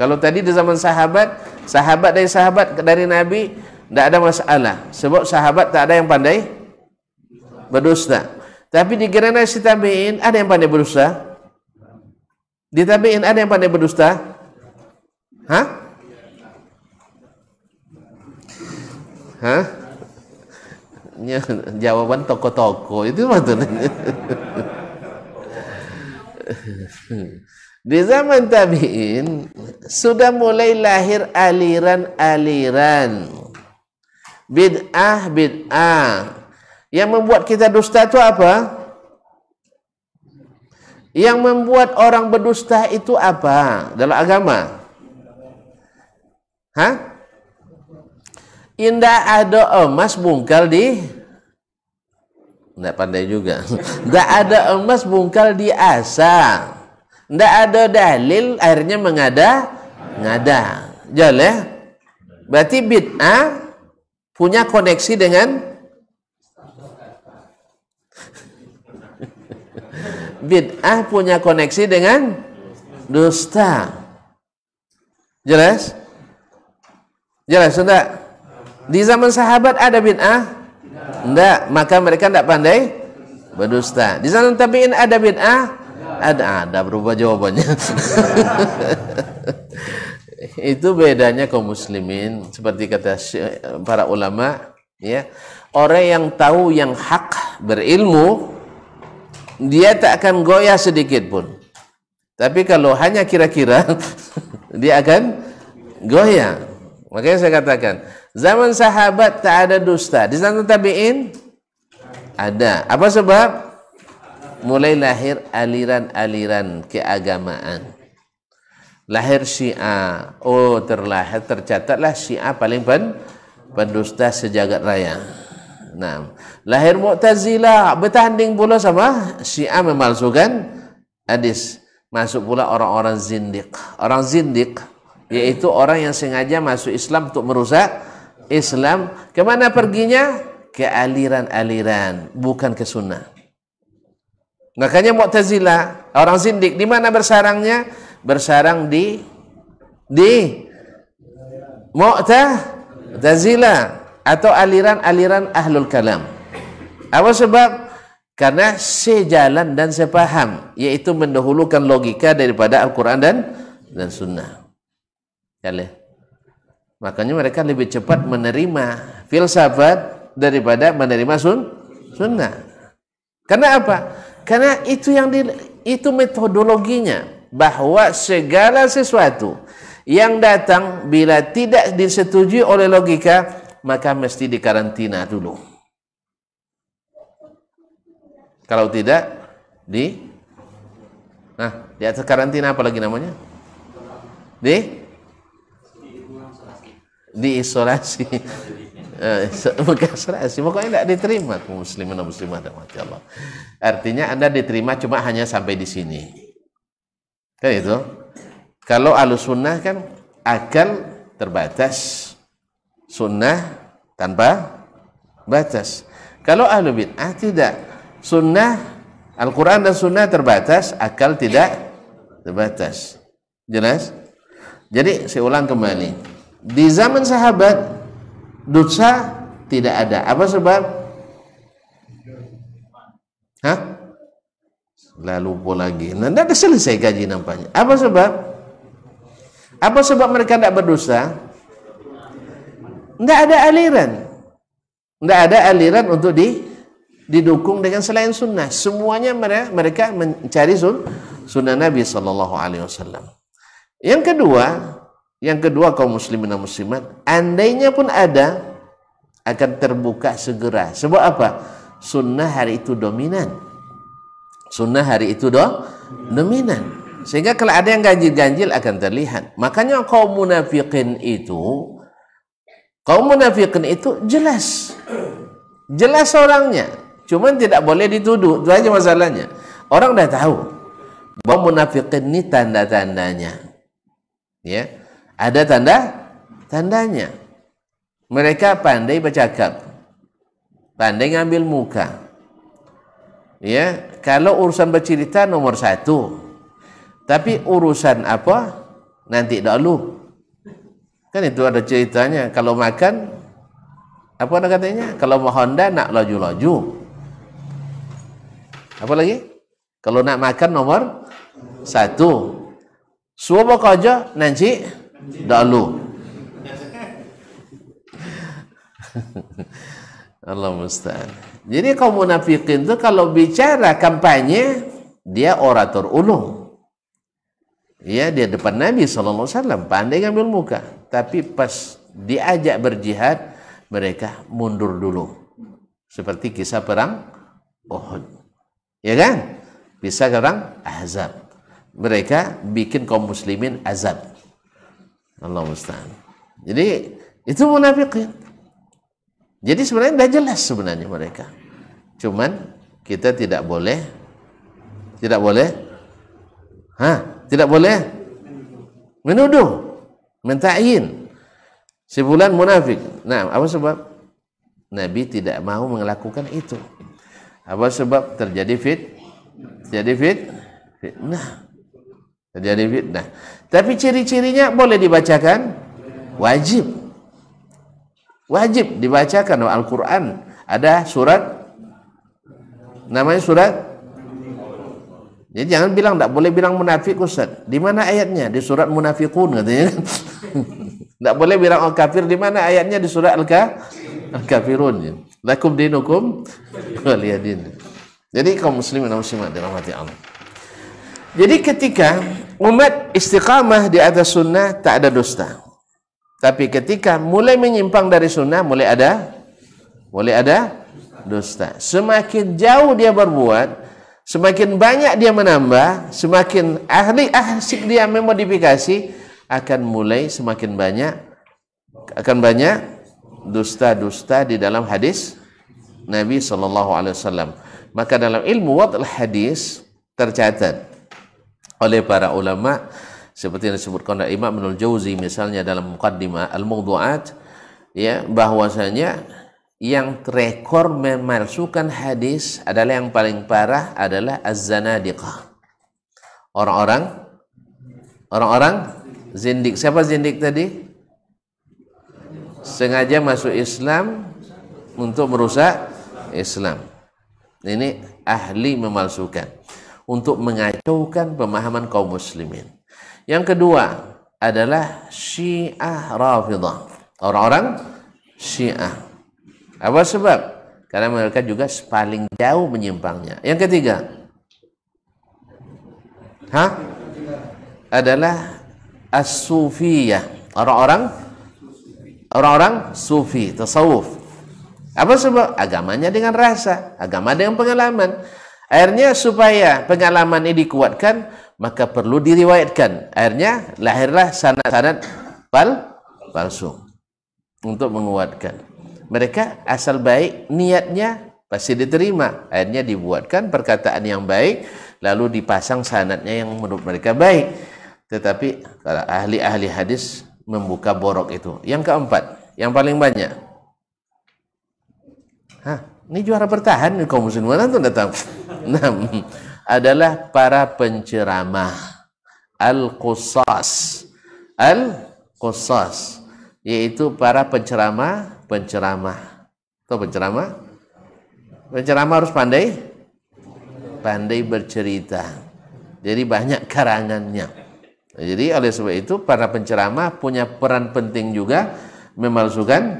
Kalau tadi di zaman sahabat, sahabat dari sahabat dari Nabi tidak ada masalah. Sebab sahabat tak ada yang pandai berdusta. Tapi di generasi tabi'in ada yang pandai berdusta? Di tabi'in ada yang pandai berdusta? Hah? Hah? Ya, jawaban toko-toko itu maksudnya. Di zaman tabi'in sudah mulai lahir aliran-aliran bid'ah bid'ah yang membuat kita dusta itu apa? Yang membuat orang berdusta itu apa dalam agama? Hah? Indah ada emas bungkal di Tidak pandai juga. Tidak ada emas bungkal di asa. Tidak ada dalil akhirnya mengada ngada. Jalan. Ya? Berarti bid'ah punya koneksi dengan bid'ah punya koneksi dengan dusta. Jelas? Jelas enggak? Di zaman sahabat ada bid'ah? Enggak, maka mereka enggak pandai berdusta. Di zaman tabi'in ada bid'ah? ada ada berubah jawabannya itu bedanya kaum muslimin seperti kata para ulama ya orang yang tahu yang hak berilmu dia tak akan goyah sedikit pun tapi kalau hanya kira-kira dia akan goyah makanya saya katakan zaman sahabat tak ada dusta di zaman tabiin ada apa sebab mulai lahir aliran-aliran keagamaan. Lahir Syiah. Oh, terlahir tercatatlah Syiah paling pen pendusta sejagat raya. Nah, lahir Mu'tazilah bertanding pula sama Syiah memalsukan hadis. Masuk pula orang-orang zindik. Orang zindik yaitu orang yang sengaja masuk Islam untuk merusak Islam. Kemana perginya? Ke aliran-aliran, bukan ke sunnah. Makanya tazila orang zindik di mana bersarangnya? Bersarang di di tazila atau aliran-aliran Ahlul Kalam. Apa sebab? Karena sejalan dan sepaham, yaitu mendahulukan logika daripada Al-Qur'an dan dan sunnah. Kalian. Makanya mereka lebih cepat menerima filsafat daripada menerima sun sunnah. Karena apa? Karena itu yang di, itu metodologinya bahwa segala sesuatu yang datang bila tidak disetujui oleh logika maka mesti dikarantina dulu. Kalau tidak di Nah, di atas karantina apa lagi namanya? Di diisolasi. Mukasrasi. Eh, pokoknya tidak diterima muslimin dan muslimah dan Allah. Artinya Anda diterima cuma hanya sampai di sini. Kan itu? Kalau sunnah kan akal terbatas. Sunnah tanpa batas. Kalau ahlu bid'ah tidak. Sunnah, Al-Quran dan sunnah terbatas, akal tidak terbatas. Jelas? Jadi saya ulang kembali. Di zaman sahabat dosa tidak ada apa sebab Hah? lalu pun lagi nanda tidak selesai kaji nampaknya apa sebab apa sebab mereka tidak berdosa tidak ada aliran tidak ada aliran untuk di didukung dengan selain sunnah semuanya mereka mereka mencari sun, sunnah Nabi Shallallahu Alaihi Wasallam yang kedua yang kedua kaum muslimin dan muslimat, andainya pun ada akan terbuka segera. Sebab apa? Sunnah hari itu dominan. Sunnah hari itu do, dominan. Sehingga kalau ada yang ganjil-ganjil akan terlihat. Makanya kaum munafikin itu kaum munafikin itu jelas. Jelas orangnya. Cuman tidak boleh dituduh. Itu aja masalahnya. Orang dah tahu bahwa munafikin ini tanda-tandanya. Ya. Ada tanda tandanya. Mereka pandai bercakap. Pandai ngambil muka. Ya, kalau urusan bercerita nomor satu. Tapi urusan apa? Nanti dahulu. Kan itu ada ceritanya. Kalau makan, apa ada katanya? Kalau mau Honda nak laju-laju. Apa lagi? Kalau nak makan nomor satu. Suwa kerja nanti Dalu. Allah musta'an. Jadi kaum munafikin itu kalau bicara kampanye dia orator ulung. Ya, dia depan Nabi sallallahu alaihi wasallam pandai ngambil muka, tapi pas diajak berjihad mereka mundur dulu. Seperti kisah perang Uhud. Ya kan? Bisa perang Ahzab. Mereka bikin kaum muslimin azab. Allah musta'an. Jadi itu munafikin. Jadi sebenarnya sudah jelas sebenarnya mereka. Cuman kita tidak boleh tidak boleh hah tidak boleh menuduh, mentakin si munafik. Nah, apa sebab? Nabi tidak mau melakukan itu. Apa sebab terjadi fit? Terjadi fit? Fitnah. Terjadi fitnah. Tapi ciri-cirinya boleh dibacakan? Wajib. Wajib dibacakan Al-Quran. Ada surat, namanya surat. Jadi jangan bilang, tidak boleh bilang munafik Ustaz. Di mana ayatnya? Di surat munafikun katanya. Kan? Tidak boleh bilang orang kafir. Di mana ayatnya? Di surat Al-Kafirun. Lakum dinukum waliyadin. Jadi kaum muslimin dan muslimat dirahmati Allah. Jadi ketika umat istiqamah di atas sunnah tak ada dusta. Tapi ketika mulai menyimpang dari sunnah mulai ada mulai ada dusta. Semakin jauh dia berbuat, semakin banyak dia menambah, semakin ahli asik dia memodifikasi akan mulai semakin banyak akan banyak dusta-dusta di dalam hadis Nabi Shallallahu alaihi wasallam. Maka dalam ilmu wad'al hadis tercatat oleh para ulama seperti yang disebutkan oleh Imam Ibnu Jauzi misalnya dalam mukaddimah Al-Mawdu'at ya bahwasanya yang rekor memalsukan hadis adalah yang paling parah adalah az-zanadiqah. Orang-orang orang-orang zindik. Siapa zindik tadi? Sengaja masuk Islam untuk merusak Islam. Ini ahli memalsukan untuk mengacaukan pemahaman kaum muslimin. Yang kedua adalah Syiah Rafidah. Orang-orang Syiah. Apa sebab? Karena mereka juga paling jauh menyimpangnya. Yang ketiga. Hah? Adalah As-Sufiyah. Orang-orang orang-orang sufi, tasawuf. Apa sebab? Agamanya dengan rasa, agama dengan pengalaman. Akhirnya supaya pengalaman ini dikuatkan, maka perlu diriwayatkan. Akhirnya lahirlah sanad-sanad pal palsu untuk menguatkan. Mereka asal baik niatnya pasti diterima. Akhirnya dibuatkan perkataan yang baik lalu dipasang sanadnya yang menurut mereka baik. Tetapi ahli-ahli hadis membuka borok itu. Yang keempat, yang paling banyak. Hah? Ini juara bertahan nih kaum muslimin. Mana tuh datang? Enam adalah para penceramah al-qusas. Al-qusas yaitu para penceramah, penceramah. Atau penceramah? Penceramah harus pandai pandai bercerita. Jadi banyak karangannya. Jadi oleh sebab itu para penceramah punya peran penting juga memalsukan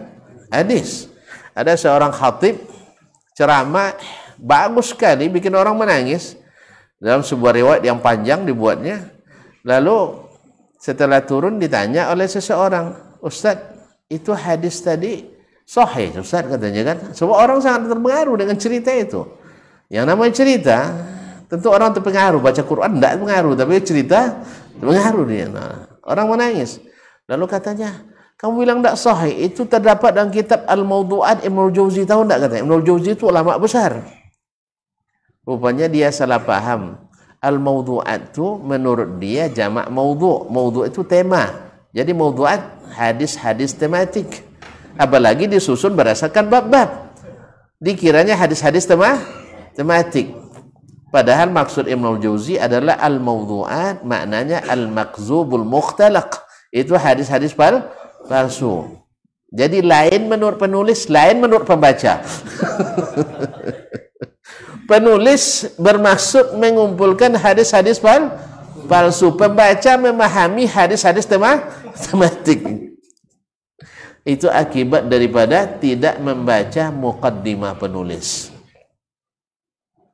hadis. Ada seorang khatib ceramah bagus sekali bikin orang menangis dalam sebuah riwayat yang panjang dibuatnya lalu setelah turun ditanya oleh seseorang Ustadz itu hadis tadi sahih Ustadz katanya kan semua orang sangat terpengaruh dengan cerita itu yang namanya cerita tentu orang terpengaruh baca Quran tidak pengaruh tapi cerita terpengaruh dia nah, orang menangis lalu katanya kamu bilang tidak sahih. Itu terdapat dalam kitab Al-Mawdu'at Ibn Jauzi. Tahu tidak kata? Ibn Jauzi itu ulama besar. Rupanya dia salah paham. Al-Mawdu'at itu menurut dia jama' Mawdu'. Mawdu' itu tema. Jadi Mawdu'at hadis-hadis tematik. Apalagi disusun berdasarkan bab-bab. Dikiranya hadis-hadis tema tematik. Padahal maksud Imam Jauzi adalah al-mawdu'at maknanya al-maqzubul mukhtalaq. Itu hadis-hadis pal palsu. Jadi lain menurut penulis, lain menurut pembaca. penulis bermaksud mengumpulkan hadis-hadis palsu. Pembaca memahami hadis-hadis tema tematik. Itu akibat daripada tidak membaca mukaddimah penulis.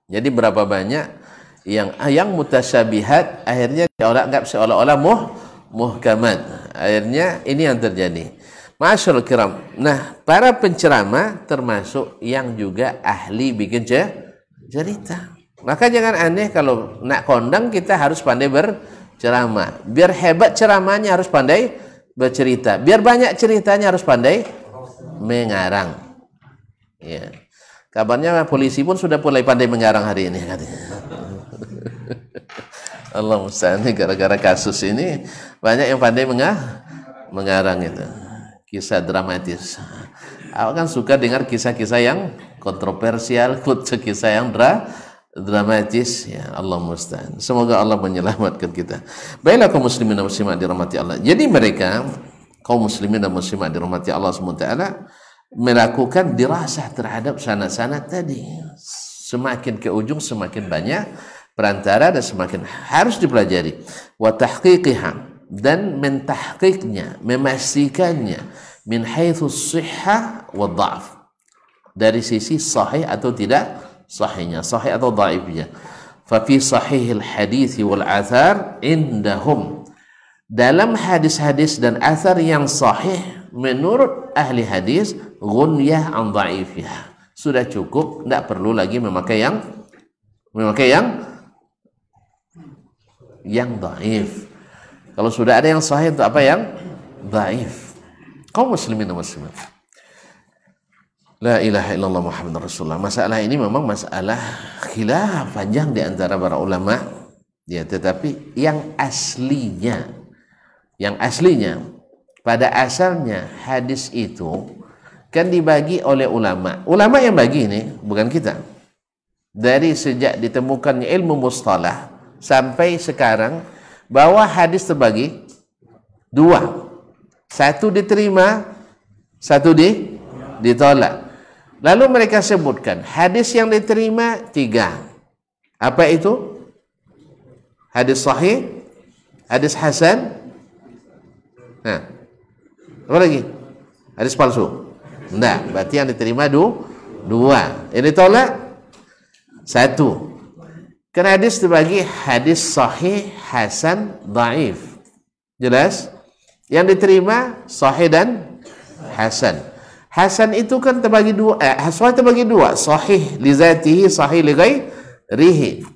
Jadi berapa banyak yang yang mutasyabihat akhirnya orang anggap seolah-olah muh muhkamat. Akhirnya ini yang terjadi. Masyur kiram. Nah, para pencerama termasuk yang juga ahli bikin cerita. Maka jangan aneh kalau nak kondang kita harus pandai bercerama. Biar hebat ceramahnya harus pandai bercerita. Biar banyak ceritanya harus pandai mengarang. Ya. Kabarnya polisi pun sudah mulai pandai mengarang hari ini katanya. Allah Musa ini gara-gara kasus ini banyak yang pandai mengah mengarang itu kisah dramatis. Aku kan suka dengar kisah-kisah yang kontroversial, kisah yang dra dramatis ya Allah Musa. Semoga Allah menyelamatkan kita. Baiklah kaum muslimin dan muslimat dirahmati Allah. Jadi mereka kaum muslimin dan muslimat dirahmati Allah SWT melakukan dirasah terhadap sanat-sanat tadi. Semakin ke ujung semakin banyak perantara dan semakin harus dipelajari wa tahqiqiha dan mentahqiqnya memastikannya min haitsu shihha wa dha'f dari sisi sahih atau tidak sahihnya sahih atau dhaifnya fa fi al hadis wal athar indahum dalam hadis-hadis dan athar yang sahih menurut ahli hadis gunyah an dhaifiha sudah cukup tidak perlu lagi memakai yang memakai yang yang daif. Kalau sudah ada yang sahih itu apa yang daif. Kau muslimin dan muslimat. La ilaha illallah Muhammad Rasulullah. Masalah ini memang masalah khilaf panjang di antara para ulama. Ya, tetapi yang aslinya, yang aslinya pada asalnya hadis itu kan dibagi oleh ulama. Ulama yang bagi ini bukan kita. Dari sejak ditemukannya ilmu mustalah sampai sekarang bahwa hadis terbagi dua. Satu diterima, satu di ditolak. Lalu mereka sebutkan hadis yang diterima tiga. Apa itu? Hadis sahih, hadis hasan. Nah, apa lagi? Hadis palsu. Nah, berarti yang diterima dua. Ini tolak satu. Karena hadis dibagi hadis sahih, hasan, daif. Jelas? Yang diterima sahih dan hasan. Hasan itu kan terbagi dua, eh, sahih terbagi dua, sahih li zatihi, sahih li rihi.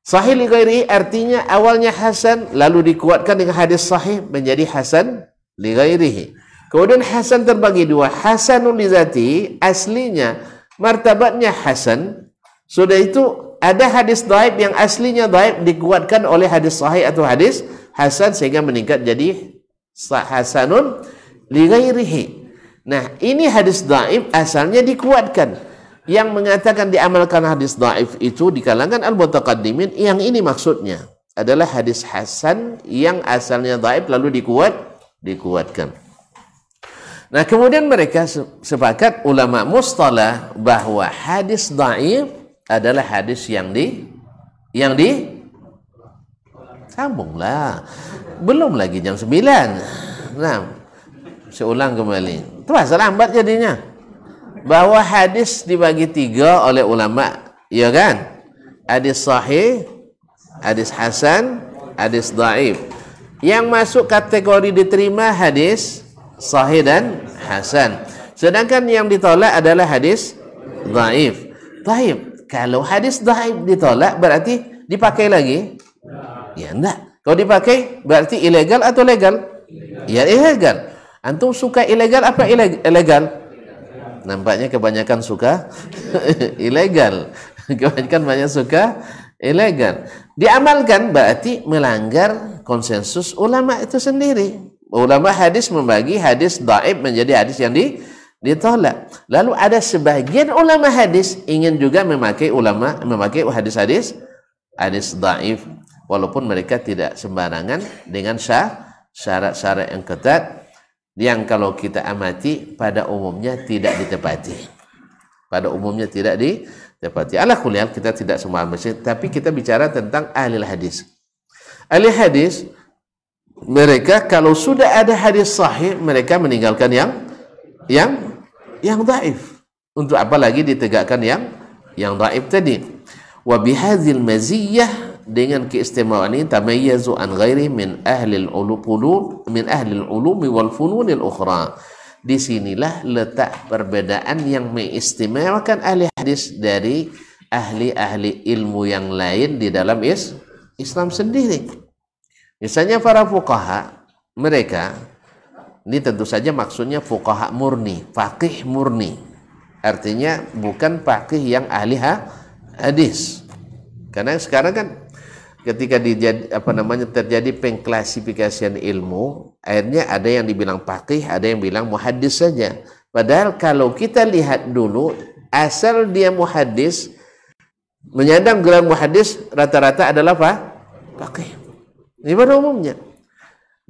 Sahih li ghairihi artinya awalnya hasan lalu dikuatkan dengan hadis sahih menjadi hasan li ghairihi. Kemudian hasan terbagi dua, hasanun li zatihi aslinya martabatnya hasan sudah itu ada hadis daib yang aslinya daib dikuatkan oleh hadis sahih atau hadis hasan sehingga meningkat jadi hasanun li Nah, ini hadis daib asalnya dikuatkan. Yang mengatakan diamalkan hadis daib itu di kalangan al-mutaqaddimin yang ini maksudnya adalah hadis hasan yang asalnya daib lalu dikuat dikuatkan. Nah, kemudian mereka sepakat ulama mustalah bahwa hadis daif adalah hadis yang di yang di sambunglah belum lagi jam 9 nah seulang kembali terasa lambat jadinya bahwa hadis dibagi tiga oleh ulama ya kan hadis sahih hadis hasan hadis daif yang masuk kategori diterima hadis sahih dan hasan sedangkan yang ditolak adalah hadis daif daif kalau hadis dhaif ditolak berarti dipakai lagi? Ya enggak. Kalau dipakai berarti ilegal atau legal? Ilegal. Ya ilegal. Antum suka ilegal apa ilegal? ilegal. Nampaknya kebanyakan suka ilegal. kebanyakan banyak suka ilegal. Diamalkan berarti melanggar konsensus ulama itu sendiri. Ulama hadis membagi hadis daib menjadi hadis yang di ditolak. Lalu ada sebagian ulama hadis ingin juga memakai ulama memakai hadis-hadis hadis daif walaupun mereka tidak sembarangan dengan syah, syarat-syarat yang ketat yang kalau kita amati pada umumnya tidak ditepati. Pada umumnya tidak ditepati. Ala kuliah kita tidak semua masjid, tapi kita bicara tentang ahli hadis. Ahli hadis mereka kalau sudah ada hadis sahih mereka meninggalkan yang yang yang daif. Untuk apa lagi ditegakkan yang yang daif tadi? Wa bihadzil maziyah dengan keistimewaan ini tamayyazu an ghairi min ahli al-ulum min ahli al-ulumi wal funun al-ukhra. Disinilah letak perbedaan yang mengistimewakan ahli hadis dari ahli-ahli ilmu yang lain di dalam is Islam sendiri. Misalnya para fuqaha, mereka ini tentu saja maksudnya fuqaha murni, faqih murni. Artinya bukan faqih yang ahli hadis. Karena sekarang kan ketika dijadi, apa namanya terjadi pengklasifikasian ilmu, akhirnya ada yang dibilang faqih, ada yang bilang muhaddis saja. Padahal kalau kita lihat dulu asal dia muhaddis menyandang gelar muhaddis rata-rata adalah apa? Faqih. Ini pada umumnya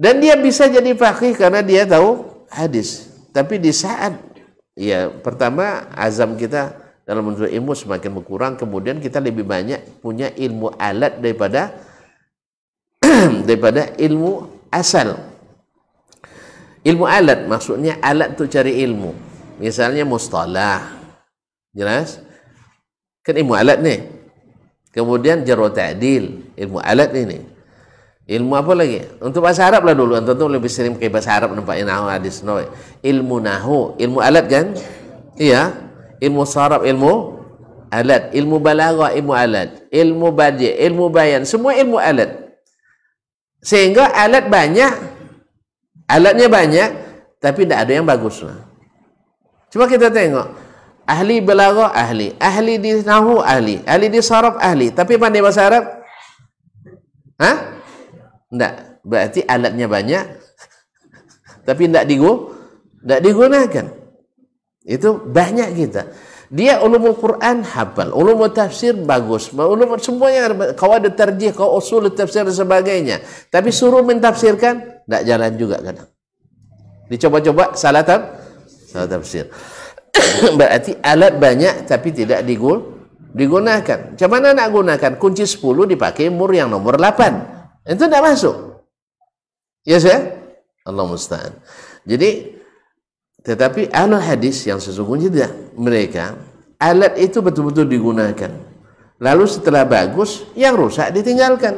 dan dia bisa jadi fakih karena dia tahu hadis tapi di saat ya pertama azam kita dalam menuntut ilmu semakin berkurang kemudian kita lebih banyak punya ilmu alat daripada daripada ilmu asal ilmu alat maksudnya alat untuk cari ilmu misalnya mustalah jelas kan ilmu alat nih kemudian jarwa ta'dil ilmu alat ini ilmu apa lagi untuk bahasa Arab lah dulu tentu lebih sering ke bahasa Arab nampaknya nahu hadis no ilmu nahu ilmu alat kan iya ilmu sarap ilmu alat ilmu balaghah ilmu alat ilmu badi ilmu bayan semua ilmu alat sehingga alat banyak alatnya banyak tapi tidak ada yang bagus lah cuma kita tengok ahli balaghah ahli ahli di nahu ahli ahli di sarap ahli tapi pandai bahasa Arab Hah? Tidak. Berarti alatnya banyak, tapi tidak digu, enggak digunakan. Itu banyak kita. Dia ulumul Quran hafal, ulumul tafsir bagus, ulumul semuanya kau ada terjih, kau usul tafsir dan sebagainya. Tapi suruh mentafsirkan, tidak jalan juga kadang. Dicoba-coba salah taf, salah tafsir. Berarti alat banyak tapi tidak digul, digunakan. Cuma nak gunakan? Kunci 10 dipakai mur yang nomor 8. Itu tidak masuk. Ya saya? Allah musta'an. Jadi tetapi anu hadis yang sesungguhnya tidak mereka alat itu betul-betul digunakan. Lalu setelah bagus, yang rusak ditinggalkan.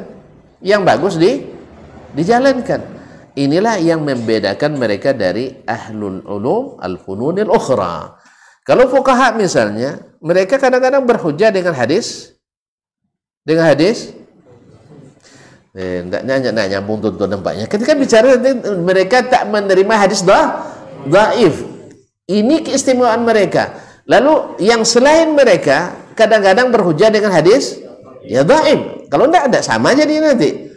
Yang bagus di dijalankan. Inilah yang membedakan mereka dari ahlul ulum al-fununil ukhra. Kalau fukaha misalnya, mereka kadang-kadang berhujah dengan hadis dengan hadis Eh, nanya enggak nyambung tuntun nampaknya. Ketika bicara nanti mereka tak menerima hadis dah daif. Ini keistimewaan mereka. Lalu yang selain mereka kadang-kadang berhujah dengan hadis ya daif. Kalau tidak ada sama jadi nanti.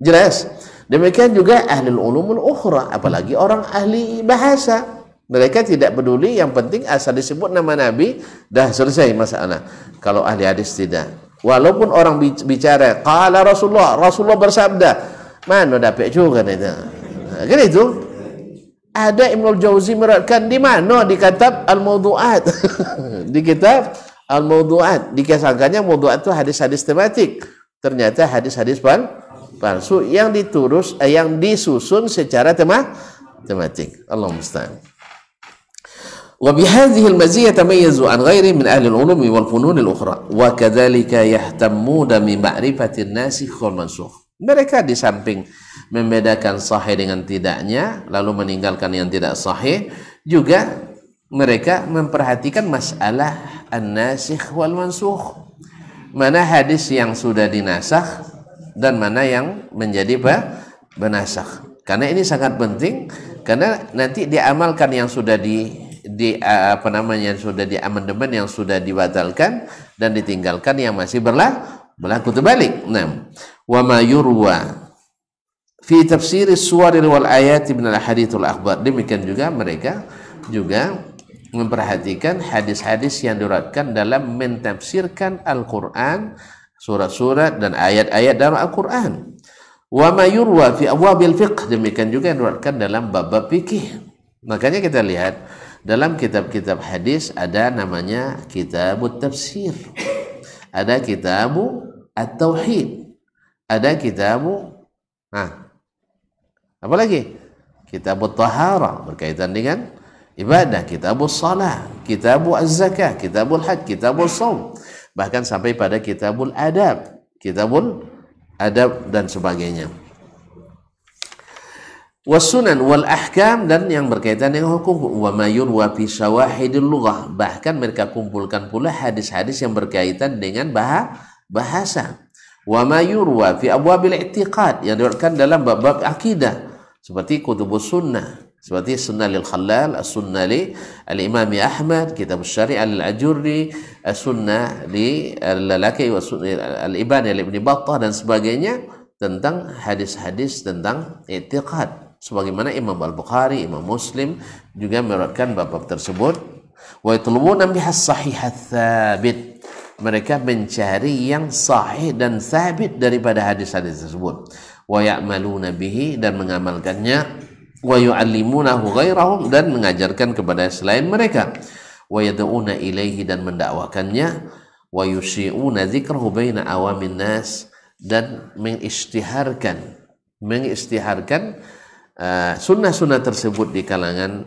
Jelas. Demikian juga ahli ulumul ukhra, apalagi orang ahli bahasa. Mereka tidak peduli, yang penting asal disebut nama Nabi, dah selesai masalah. Kalau ahli hadis tidak. Walaupun orang bicara kala Rasulullah, Rasulullah bersabda. Mana dapat juga nih. Nah, kan itu. Ada Ibnu Jauzi meratkan di mana di kitab al muduat di kitab Al-Mawdu'at. Dikasangkannya Al-Mudu'at itu hadis-hadis tematik. Ternyata hadis-hadis palsu yang diturus eh, yang disusun secara tema tematik. Allah musta'an. وبهذه المزية تميز عن غيره من أهل العلوم والفنون الأخرى وكذلك يهتمون بمعرفة الناس والمنسوخ mereka di samping membedakan sahih dengan tidaknya lalu meninggalkan yang tidak sahih juga mereka memperhatikan masalah an-nasikh wal mansukh mana hadis yang sudah dinasakh dan mana yang menjadi benasakh karena ini sangat penting karena nanti diamalkan yang sudah di di eh, apa namanya yang sudah di amandemen yang sudah dibatalkan dan ditinggalkan yang masih berlaku berlaku terbalik. Nah, wa ma yurwa fi tafsir suwar wal ayat ibn al hadithul akhbar. Demikian juga mereka juga memperhatikan hadis-hadis yang diratkan dalam mentafsirkan Al-Qur'an, surat-surat dan ayat-ayat dalam Al-Qur'an. Wa ma yurwa fi awabil fiqh. Demikian juga yang diratkan dalam bab-bab fikih. Makanya kita lihat dalam kitab-kitab hadis ada namanya kitab tafsir. Ada kitab at-tauhid. Ada kitab nah apa lagi? Kitab tahara berkaitan dengan ibadah, kitab salah, kitab az-zakah, kitab haj, kitab saum. Bahkan sampai pada kitabul adab, kitabul adab dan sebagainya wasunan wal ahkam dan yang berkaitan dengan hukum wa mayur wa fi syawahidil lughah bahkan mereka kumpulkan pula hadis-hadis yang berkaitan dengan bahasa wa mayur wa fi abwabil i'tiqad yang diriwayatkan dalam bab-bab akidah seperti kutubus sunnah seperti sunnah lil khalal sunnah li al-imam Ahmad kitab syari' al-ajurri sunnah li al-laki wa al-ibani al-ibni battah dan sebagainya tentang hadis-hadis tentang i'tiqad sebagaimana Imam Al-Bukhari, Imam Muslim juga meriwayatkan bab-bab tersebut. Wa yatlubuna bihas sahih tsabit. Mereka mencari yang sahih dan sabit daripada hadis-hadis tersebut. Wa ya'maluna bihi dan mengamalkannya wa yu'allimunahu ghairahum dan mengajarkan kepada selain mereka. Wa yad'una ilaihi dan mendakwakannya wa yusyi'una dzikrahu baina awamin nas dan mengistiharkan mengistiharkan Eh, sunnah-sunnah tersebut di kalangan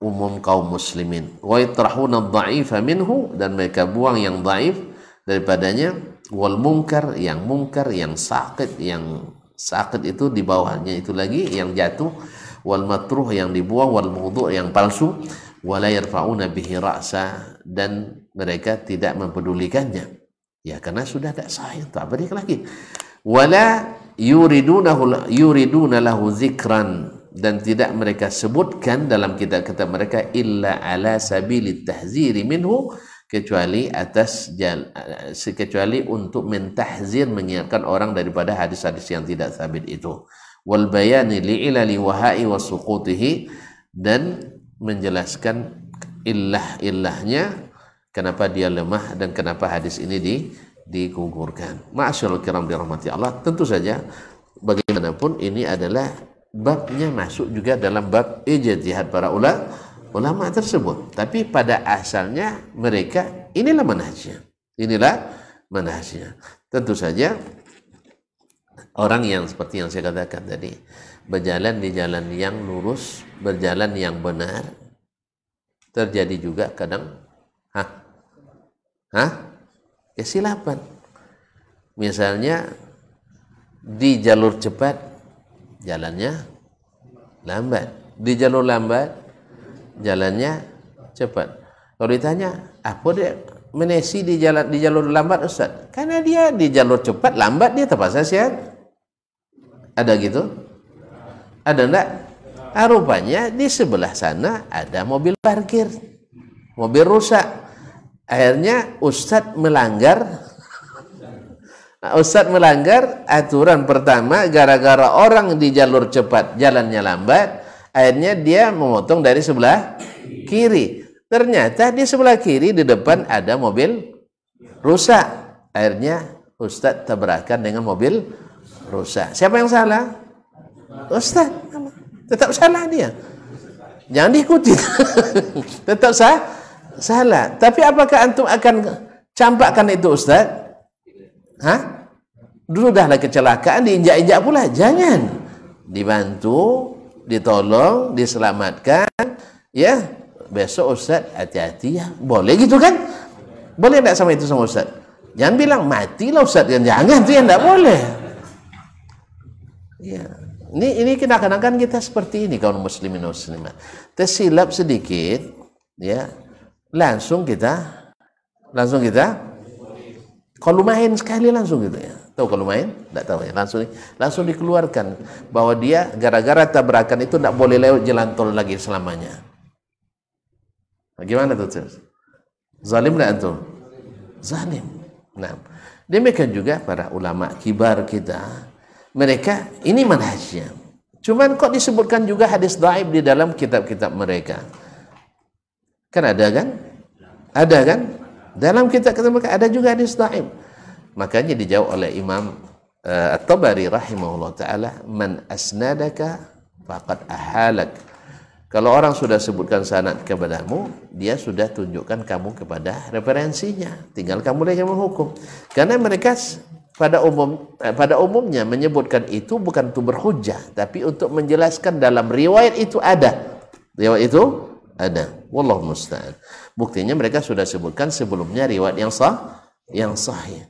umum kaum muslimin wa yatrahuna dha'ifa minhu dan mereka buang yang dhaif daripadanya wal mungkar yang mungkar yang sakit yang sakit itu di bawahnya itu lagi yang jatuh wal matruh yang dibuang wal mudhu yang palsu wala yarfauna bihi ra'sa dan mereka tidak mempedulikannya ya karena sudah tidak sahih tak dia lagi wala yuridunahu yuriduna lahu zikran dan tidak mereka sebutkan dalam kitab-kitab mereka illa ala sabili tahziri minhu kecuali atas kecuali untuk mentahzir mengingatkan orang daripada hadis-hadis yang tidak sabit itu wal bayani li ilali wahai wa suqutihi dan menjelaskan illah illahnya kenapa dia lemah dan kenapa hadis ini di dikuburkan. Ma'asyarul kiram dirahmati Allah, tentu saja bagaimanapun ini adalah babnya masuk juga dalam bab ijtihad para ulama ulama tersebut. Tapi pada asalnya mereka inilah manhajnya. Inilah manhajnya. Tentu saja orang yang seperti yang saya katakan tadi berjalan di jalan yang lurus, berjalan yang benar terjadi juga kadang hah hah ya silakan misalnya di jalur cepat jalannya lambat di jalur lambat jalannya cepat kalau ditanya apa dia menesi di jalan di jalur lambat Ustaz karena dia di jalur cepat lambat dia terpaksa siap, ada gitu ada enggak nah, rupanya di sebelah sana ada mobil parkir mobil rusak akhirnya Ustadz melanggar nah, Ustadz melanggar aturan pertama gara-gara orang di jalur cepat jalannya lambat akhirnya dia memotong dari sebelah kiri ternyata di sebelah kiri di depan ada mobil rusak akhirnya Ustadz tabrakan dengan mobil rusak siapa yang salah Ustadz tetap salah dia jangan diikuti tetap salah Salah. Tapi apakah antum akan campakkan itu Ustaz? Hah? Dulu dahlah kecelakaan diinjak-injak pula. Jangan. Dibantu, ditolong, diselamatkan. Ya, besok Ustaz hati-hati ya. Boleh gitu kan? Boleh tidak sama itu sama Ustaz? Jangan bilang matilah Ustaz kan. Jangan itu yang tidak boleh. Ya. Ini ini kadang-kadang kita seperti ini kaum muslimin muslimat. Tersilap sedikit ya langsung kita langsung kita kalau main sekali langsung gitu ya tahu kalau main tidak tahu ya langsung langsung dikeluarkan bahwa dia gara-gara tabrakan itu tidak boleh lewat jalan tol lagi selamanya bagaimana tuh zalim tidak antum zalim nah demikian juga para ulama kibar kita mereka ini manhajnya cuman kok disebutkan juga hadis daib di dalam kitab-kitab mereka Kan ada kan? Ada kan? Dalam kitab ketemu ada juga hadis Da'im Makanya dijawab oleh Imam uh, At-Tabari rahimahullah taala, "Man asnadaka faqad ahalak." Kalau orang sudah sebutkan sanad kepadamu, dia sudah tunjukkan kamu kepada referensinya. Tinggal kamu lagi menghukum. Karena mereka pada umum eh, pada umumnya menyebutkan itu bukan untuk berhujah, tapi untuk menjelaskan dalam riwayat itu ada. Riwayat itu ada. Wallahu musta'an. Buktinya mereka sudah sebutkan sebelumnya riwayat yang sah, yang sahih.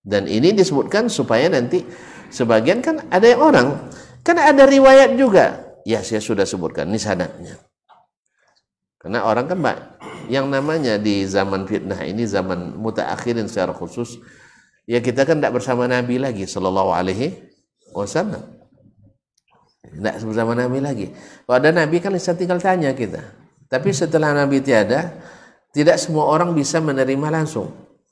Dan ini disebutkan supaya nanti sebagian kan ada yang orang kan ada riwayat juga. Ya, saya sudah sebutkan ini sanadnya. Karena orang kan mbak yang namanya di zaman fitnah ini zaman mutaakhirin secara khusus ya kita kan tidak bersama Nabi lagi sallallahu Alaihi Wasallam. Tidak bersama Nabi lagi. Kalau ada Nabi kan bisa tinggal tanya kita. Tapi hmm. setelah Nabi tiada, tidak semua orang bisa menerima langsung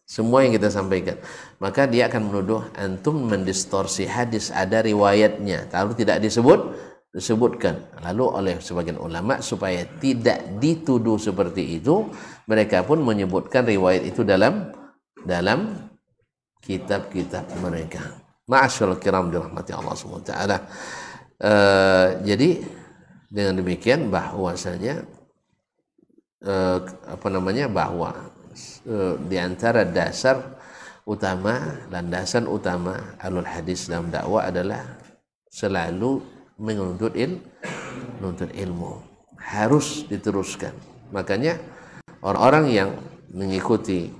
semua yang kita sampaikan. Maka dia akan menuduh antum mendistorsi hadis ada riwayatnya, kalau tidak disebut disebutkan. Lalu oleh sebagian ulama supaya tidak dituduh seperti itu, mereka pun menyebutkan riwayat itu dalam dalam kitab-kitab mereka. Ma'asyal kiram dirahmati Allah SWT. Uh, eh, jadi dengan demikian bahwasanya eh, apa namanya bahwa eh, di dasar utama landasan utama alul hadis dalam dakwah adalah selalu menuntut il ilmu harus diteruskan makanya orang-orang yang mengikuti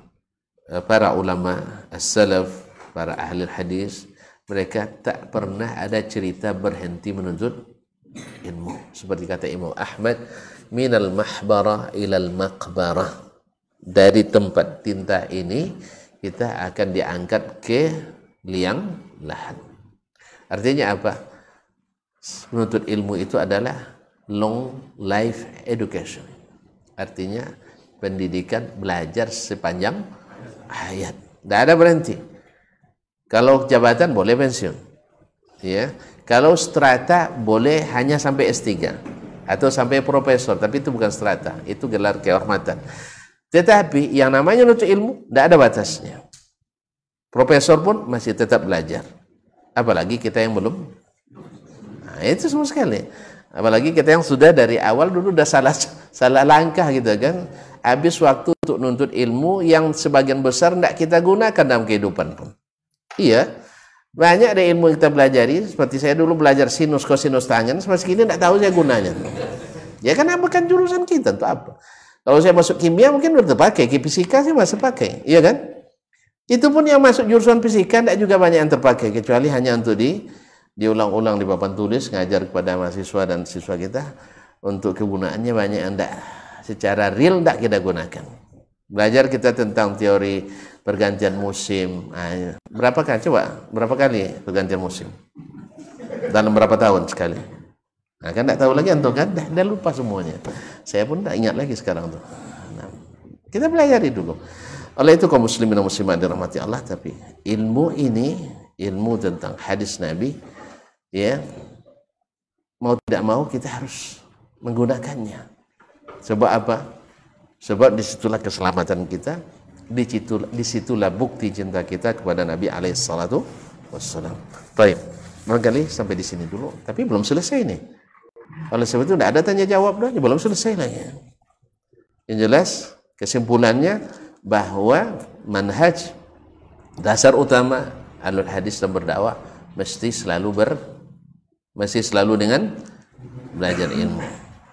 eh, para ulama as-salaf para ahli hadis mereka tak pernah ada cerita berhenti menuntut ilmu seperti kata Imam Ahmad minal mahbarah ilal maqbarah. Dari tempat tinta ini kita akan diangkat ke liang lahat. Artinya apa? Menuntut ilmu itu adalah long life education. Artinya pendidikan belajar sepanjang hayat. Tidak ada berhenti. Kalau jabatan boleh pensiun. Ya. Kalau strata boleh hanya sampai S3 atau sampai profesor, tapi itu bukan strata, itu gelar kehormatan. Tetapi yang namanya nuntut ilmu tidak ada batasnya. Profesor pun masih tetap belajar. Apalagi kita yang belum. Nah, itu semua sekali. Apalagi kita yang sudah dari awal dulu udah salah salah langkah gitu kan. Habis waktu untuk nuntut ilmu yang sebagian besar tidak kita gunakan dalam kehidupan pun. Iya, banyak ada ilmu yang kita pelajari, seperti saya dulu belajar sinus kosinus tangan, sampai ini tidak tahu saya gunanya. Ya karena bukan kan jurusan kita, itu apa? Kalau saya masuk kimia mungkin udah terpakai, ke fisika saya masih pakai, iya kan? Itu pun yang masuk jurusan fisika tidak juga banyak yang terpakai, kecuali hanya untuk di diulang-ulang di papan tulis, ngajar kepada mahasiswa dan siswa kita untuk kegunaannya banyak yang tidak secara real tidak kita gunakan. Belajar kita tentang teori pergantian musim. Nah, iya. berapa kali coba? Berapa kali pergantian musim? Dalam berapa tahun sekali? Nah, kan tidak tahu lagi antum kan? Dah, dah lupa semuanya. Saya pun tidak ingat lagi sekarang tuh. Nah, kita pelajari dulu. Oleh itu kaum muslimin dan muslimat dirahmati Allah, tapi ilmu ini ilmu tentang hadis Nabi ya mau tidak mau kita harus menggunakannya. Sebab apa? Sebab disitulah keselamatan kita, disitulah, disitulah bukti cinta kita kepada Nabi alaihissalatu wassalam. Baik. Barangkali sampai di sini dulu, tapi belum selesai nih. Oleh sebab itu tidak ada tanya jawab dah, belum selesai lagi. Yang jelas kesimpulannya bahwa manhaj dasar utama alul hadis dan berdakwah mesti selalu ber mesti selalu dengan belajar ilmu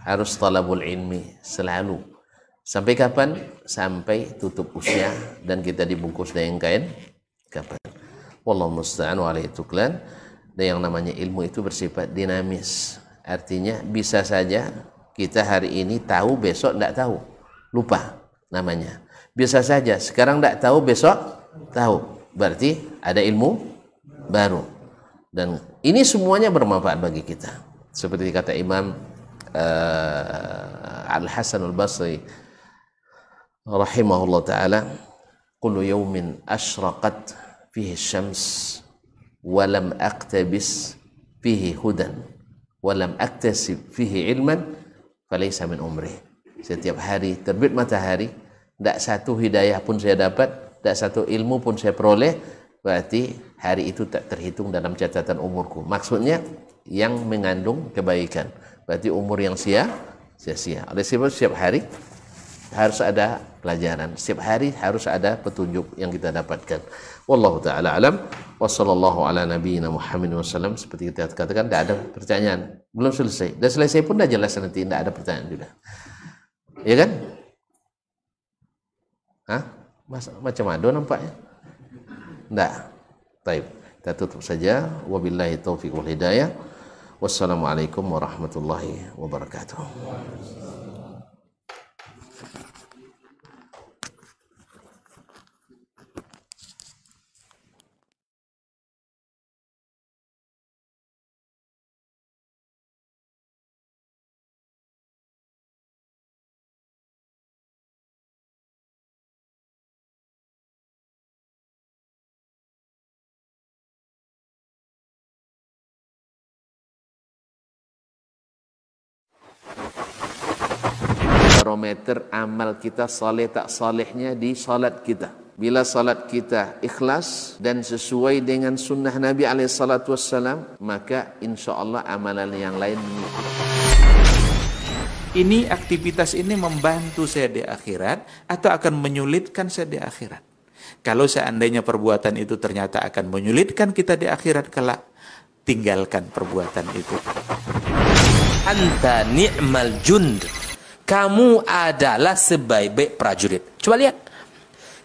harus talabul ilmi selalu Sampai kapan? Sampai tutup usia dan kita dibungkus dengan kain kapan? Wallahu musta'an wa alaihi tuklan. Dan yang namanya ilmu itu bersifat dinamis. Artinya bisa saja kita hari ini tahu besok tidak tahu. Lupa namanya. Bisa saja sekarang tidak tahu besok tahu. Berarti ada ilmu baru. Dan ini semuanya bermanfaat bagi kita. Seperti kata Imam uh, eh, Al Hasan Al Basri rahimahullah taala kullu yaumin ashraqat fihi syams walam aktabis fihi hudan walam aktasib fihi ilman falaysa min umri setiap hari terbit matahari tidak satu hidayah pun saya dapat tidak satu ilmu pun saya peroleh berarti hari itu tak terhitung dalam catatan umurku maksudnya yang mengandung kebaikan berarti umur yang sia sia-sia oleh sebab setiap hari harus ada pelajaran. Setiap hari harus ada petunjuk yang kita dapatkan. Wallahu taala alam. sallallahu ala nabiyina Muhammad wasallam. Seperti kita katakan tidak ada pertanyaan. Belum selesai. Dan selesai pun dah jelas nanti tidak ada pertanyaan juga. Ya kan? Hah? Mas, macam ada nampaknya. Tidak. Baik. Kita tutup saja. Wabillahi taufiq wal hidayah. Wassalamualaikum warahmatullahi wabarakatuh. barometer amal kita saleh tak salehnya di salat kita. Bila salat kita ikhlas dan sesuai dengan sunnah Nabi SAW, maka insya Allah amalan yang lain Ini aktivitas ini membantu saya di akhirat atau akan menyulitkan saya di akhirat. Kalau seandainya perbuatan itu ternyata akan menyulitkan kita di akhirat kelak, tinggalkan perbuatan itu. Anta ni'mal jund. Kamu adalah sebaik-baik prajurit. Coba lihat.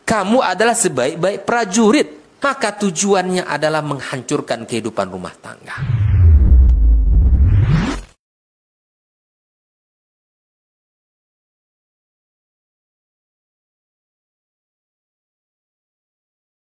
Kamu adalah sebaik-baik prajurit. Maka tujuannya adalah menghancurkan kehidupan rumah tangga.